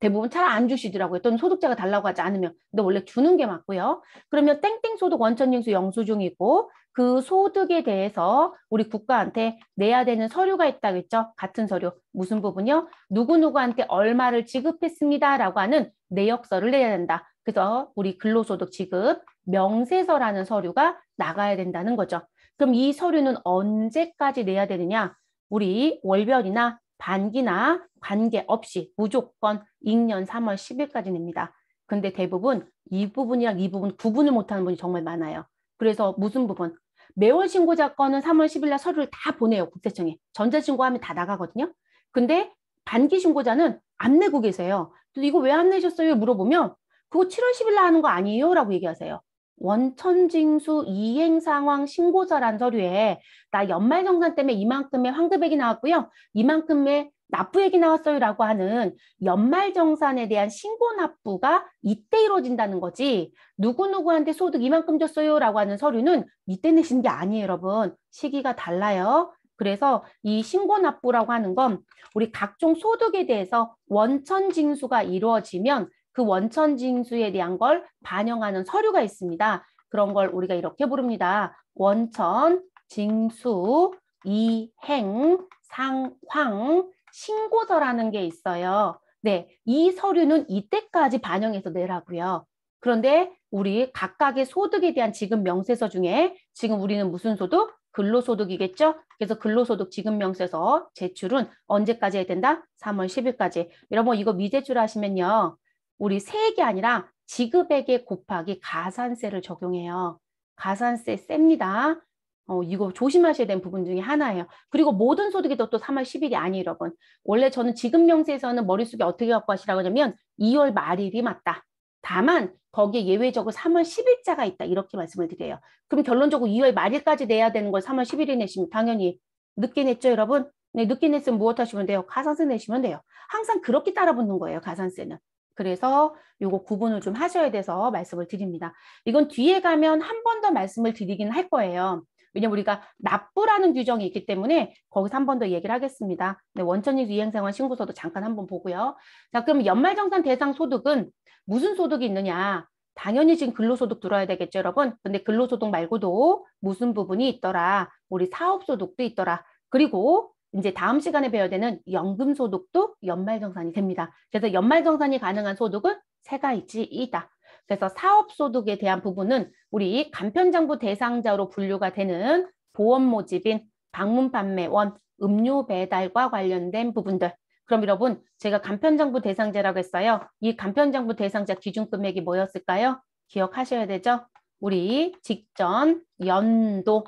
대부분 잘 안 주시더라고요. 또는 소득자가 달라고 하지 않으면. 근데 원래 주는 게 맞고요. 그러면 땡땡 소득 원천징수 영수중이고그 소득에 대해서 우리 국가한테 내야 되는 서류가 있다겠죠. 같은 서류. 무슨 부분이요? 누구누구한테 얼마를 지급했습니다라고 하는 내역서를 내야 된다. 그래서 우리 근로소득 지급 명세서라는 서류가 나가야 된다는 거죠. 그럼 이 서류는 언제까지 내야 되느냐? 우리 월별이나 반기나 관계 없이 무조건 익년 3월 10일까지 입니다 근데 대부분 이 부분이랑 이 부분 구분을 못하는 분이 정말 많아요. 그래서 무슨 부분? 매월 신고 자건은 3월 10일 날 서류를 다 보내요. 국세청에. 전자신고하면 다 나가거든요. 근데 반기 신고자는 안 내고 계세요. 이거 왜 안 내셨어요? 물어보면 그거 7월 10일 날 하는 거 아니에요? 라고 얘기하세요. 원천징수 이행상황 신고서란 서류에 나 연말정산 때문에 이만큼의 황급액이 나왔고요. 이만큼의 납부액이 나왔어요라고 하는 연말정산에 대한 신고 납부가 이때 이루어진다는 거지 누구누구한테 소득 이만큼 줬어요라고 하는 서류는 이때 내신 게 아니에요 여러분 시기가 달라요 그래서 이 신고 납부라고 하는 건 우리 각종 소득에 대해서 원천 징수가 이루어지면 그 원천 징수에 대한 걸 반영하는 서류가 있습니다. 그런 걸 우리가 이렇게 부릅니다. 원천 징수 이행 상황 신고서라는 게 있어요. 네, 이 서류는 이때까지 반영해서 내라고요. 그런데 우리 각각의 소득에 대한 지금 명세서 중에 지금 우리는 무슨 소득? 근로소득이겠죠? 그래서 근로소득 지금명세서 제출은 언제까지 해야 된다? 3월 10일까지. 여러분 이거 미제출 하시면요. 우리 세액이 아니라 지급액에 곱하기 가산세를 적용해요. 가산세 셉니다. 어, 이거 조심하셔야 되는 부분 중에 하나예요. 그리고 모든 소득이 또, 또 3월 10일이 아니에요, 여러분. 원래 저는 지급명세에서는 머릿속에 어떻게 갖고 하시라고 하냐면 2월 말일이 맞다. 다만 거기에 예외적으로 3월 10일자가 있다. 이렇게 말씀을 드려요. 그럼 결론적으로 2월 말일까지 내야 되는 걸 3월 10일에 내시면 당연히 늦게 냈죠, 여러분? 네, 늦게 냈으면 무엇 하시면 돼요? 가산세 내시면 돼요. 항상 그렇게 따라 붙는 거예요, 가산세는. 그래서 요거 구분을 좀 하셔야 돼서 말씀을 드립니다. 이건 뒤에 가면 한 번 더 말씀을 드리긴 할 거예요. 왜냐면 우리가 납부라는 규정이 있기 때문에 거기서 한 번 더 얘기를 하겠습니다. 네, 원천이익 이행상환 신고서도 잠깐 한 번 보고요. 자, 그럼 연말정산 대상 소득은 무슨 소득이 있느냐? 당연히 지금 근로소득 들어야 되겠죠, 여러분? 근데 근로소득 말고도 무슨 부분이 있더라? 우리 사업소득도 있더라. 그리고 이제 다음 시간에 배워야 되는 연금 소득도 연말 정산이 됩니다. 그래서 연말 정산이 가능한 소득은 세 가지이다. 그래서 사업 소득에 대한 부분은 우리 간편장부 대상자로 분류가 되는 보험 모집인, 방문 판매원, 음료 배달과 관련된 부분들. 그럼 여러분 제가 간편장부 대상자라고 했어요. 이 간편장부 대상자 기준 금액이 뭐였을까요? 기억하셔야 되죠? 우리 직전 연도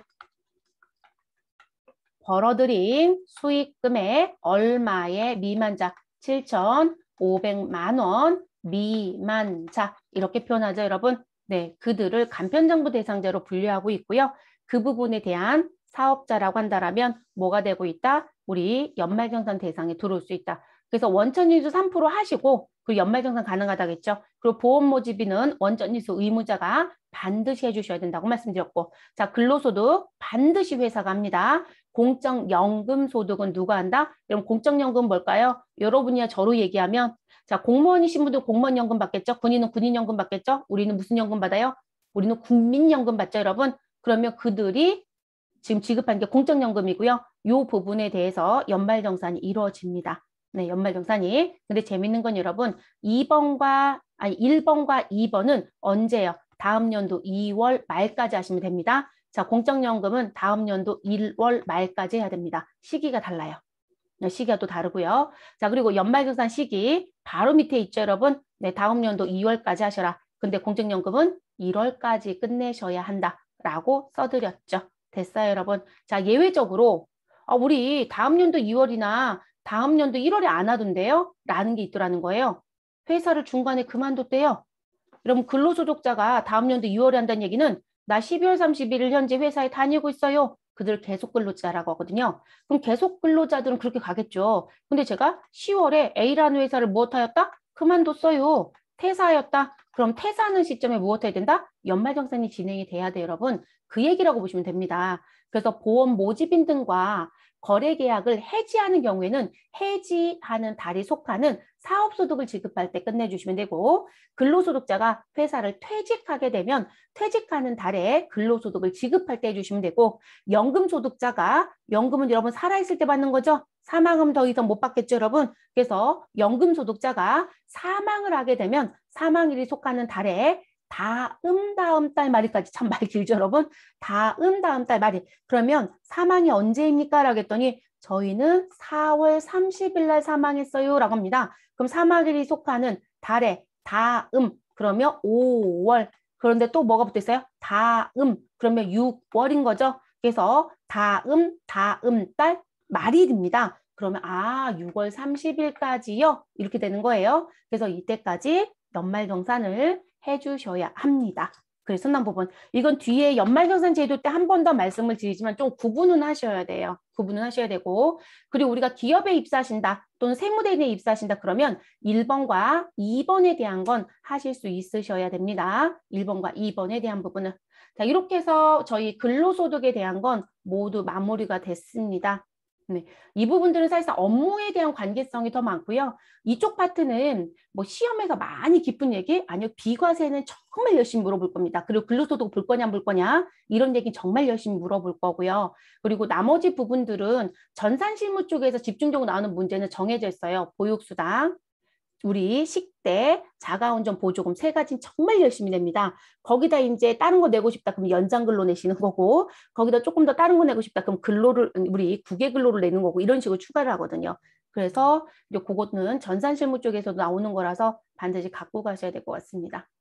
벌어들인 수익금의 얼마의 미만자 7,500만 원 미만자 이렇게 표현하죠 여러분 네 그들을 간편정부 대상자로 분류하고 있고요 그 부분에 대한 사업자라고 한다면 뭐가 되고 있다 우리 연말정산 대상에 들어올 수 있다 그래서 원천인수 3% 하시고 그 연말정산 가능하다겠죠 그리고 보험 모집비는 원천인수 의무자가 반드시 해주셔야 된다고 말씀드렸고 자 근로소득 반드시 회사가 합니다 공적연금 소득은 누가 한다? 그럼 공적연금 뭘까요? 여러분이야 저로 얘기하면 자 공무원이신 분들 공무원연금 받겠죠? 군인은 군인연금 받겠죠? 우리는 무슨 연금 받아요? 우리는 국민연금 받죠 여러분? 그러면 그들이 지금 지급한 게 공적연금이고요. 요 부분에 대해서 연말정산이 이루어집니다. 네, 연말정산이. 근데 재밌는 건 여러분 2번과 아니 1번과 2번은 언제요? 다음 연도 2월 말까지 하시면 됩니다. 자, 공적연금은 다음 연도 1월 말까지 해야 됩니다. 시기가 달라요. 네, 시기가 또 다르고요. 자, 그리고 연말정산 시기 바로 밑에 있죠, 여러분. 네, 다음 연도 2월까지 하셔라. 근데 공적연금은 1월까지 끝내셔야 한다라고 써드렸죠. 됐어요, 여러분. 자, 예외적으로 아, 우리 다음 연도 2월이나 다음 연도 1월에 안 하던데요? 라는 게 있더라는 거예요. 회사를 중간에 그만뒀대요. 여러분 근로소득자가 다음 연도 2월에 한다는 얘기는 나 12월 31일 현재 회사에 다니고 있어요. 그들 계속 근로자라고 하거든요. 그럼 계속 근로자들은 그렇게 가겠죠. 근데 제가 10월에 A라는 회사를 무엇하였다? 그만뒀어요. 퇴사하였다. 그럼 퇴사하는 시점에 무엇해야 된다? 연말정산이 진행이 돼야 돼요, 여러분. 그 얘기라고 보시면 됩니다. 그래서 보험 모집인 등과 거래 계약을 해지하는 경우에는 해지하는 달이 속하는 사업소득을 지급할 때 끝내주시면 되고 근로소득자가 회사를 퇴직하게 되면 퇴직하는 달에 근로소득을 지급할 때 해주시면 되고 연금소득자가 연금은 여러분 살아있을 때 받는 거죠. 사망하면 더 이상 못 받겠죠 여러분. 그래서 연금소득자가 사망을 하게 되면 사망일이 속하는 달에 음, 다음 다음 달말일까지참 말 길죠 여러분 음, 다음 다음 달말일 그러면 사망이 언제입니까 라고 했더니 저희는 4월 30일 날 사망했어요 라고 합니다 그럼 사망일이 속하는 달에 다음 그러면 5월 그런데 또 뭐가 붙어 있어요 다음 그러면 6월인 거죠 그래서 다음 다음 달 말일입니다 그러면 아 6월 30일까지요 이렇게 되는 거예요 그래서 이때까지 연말정산을 해주셔야 합니다. 그래서 남부분 이건 뒤에 연말정산 제도 때 한 번 더 말씀을 드리지만 좀 구분은 하셔야 돼요. 구분은 하셔야 되고 그리고 우리가 기업에 입사하신다 또는 세무대리에 입사하신다 그러면 1번과 2번에 대한 건 하실 수 있으셔야 됩니다. 1번과 2번에 대한 부분은 자 이렇게 해서 저희 근로소득에 대한 건 모두 마무리가 됐습니다. 네. 이 부분들은 사실상 업무에 대한 관계성이 더 많고요. 이쪽 파트는 뭐 시험에서 많이 깊은 얘기, 아니요. 비과세는 정말 열심히 물어볼 겁니다. 그리고 근로소득 볼 거냐, 안 볼 거냐, 이런 얘기 정말 열심히 물어볼 거고요. 그리고 나머지 부분들은 전산실무 쪽에서 집중적으로 나오는 문제는 정해져 있어요. 보육수당, 우리 식대, 자가운전 보조금 세 가지는 정말 열심히 냅니다. 거기다 이제 다른 거 내고 싶다 그럼 연장 근로 내시는 거고 거기다 조금 더 다른 거 내고 싶다 그럼 근로를 우리 국외 근로를 내는 거고 이런 식으로 추가를 하거든요. 그래서 이제 그것은 전산실무 쪽에서도 나오는 거라서 반드시 갖고 가셔야 될 것 같습니다.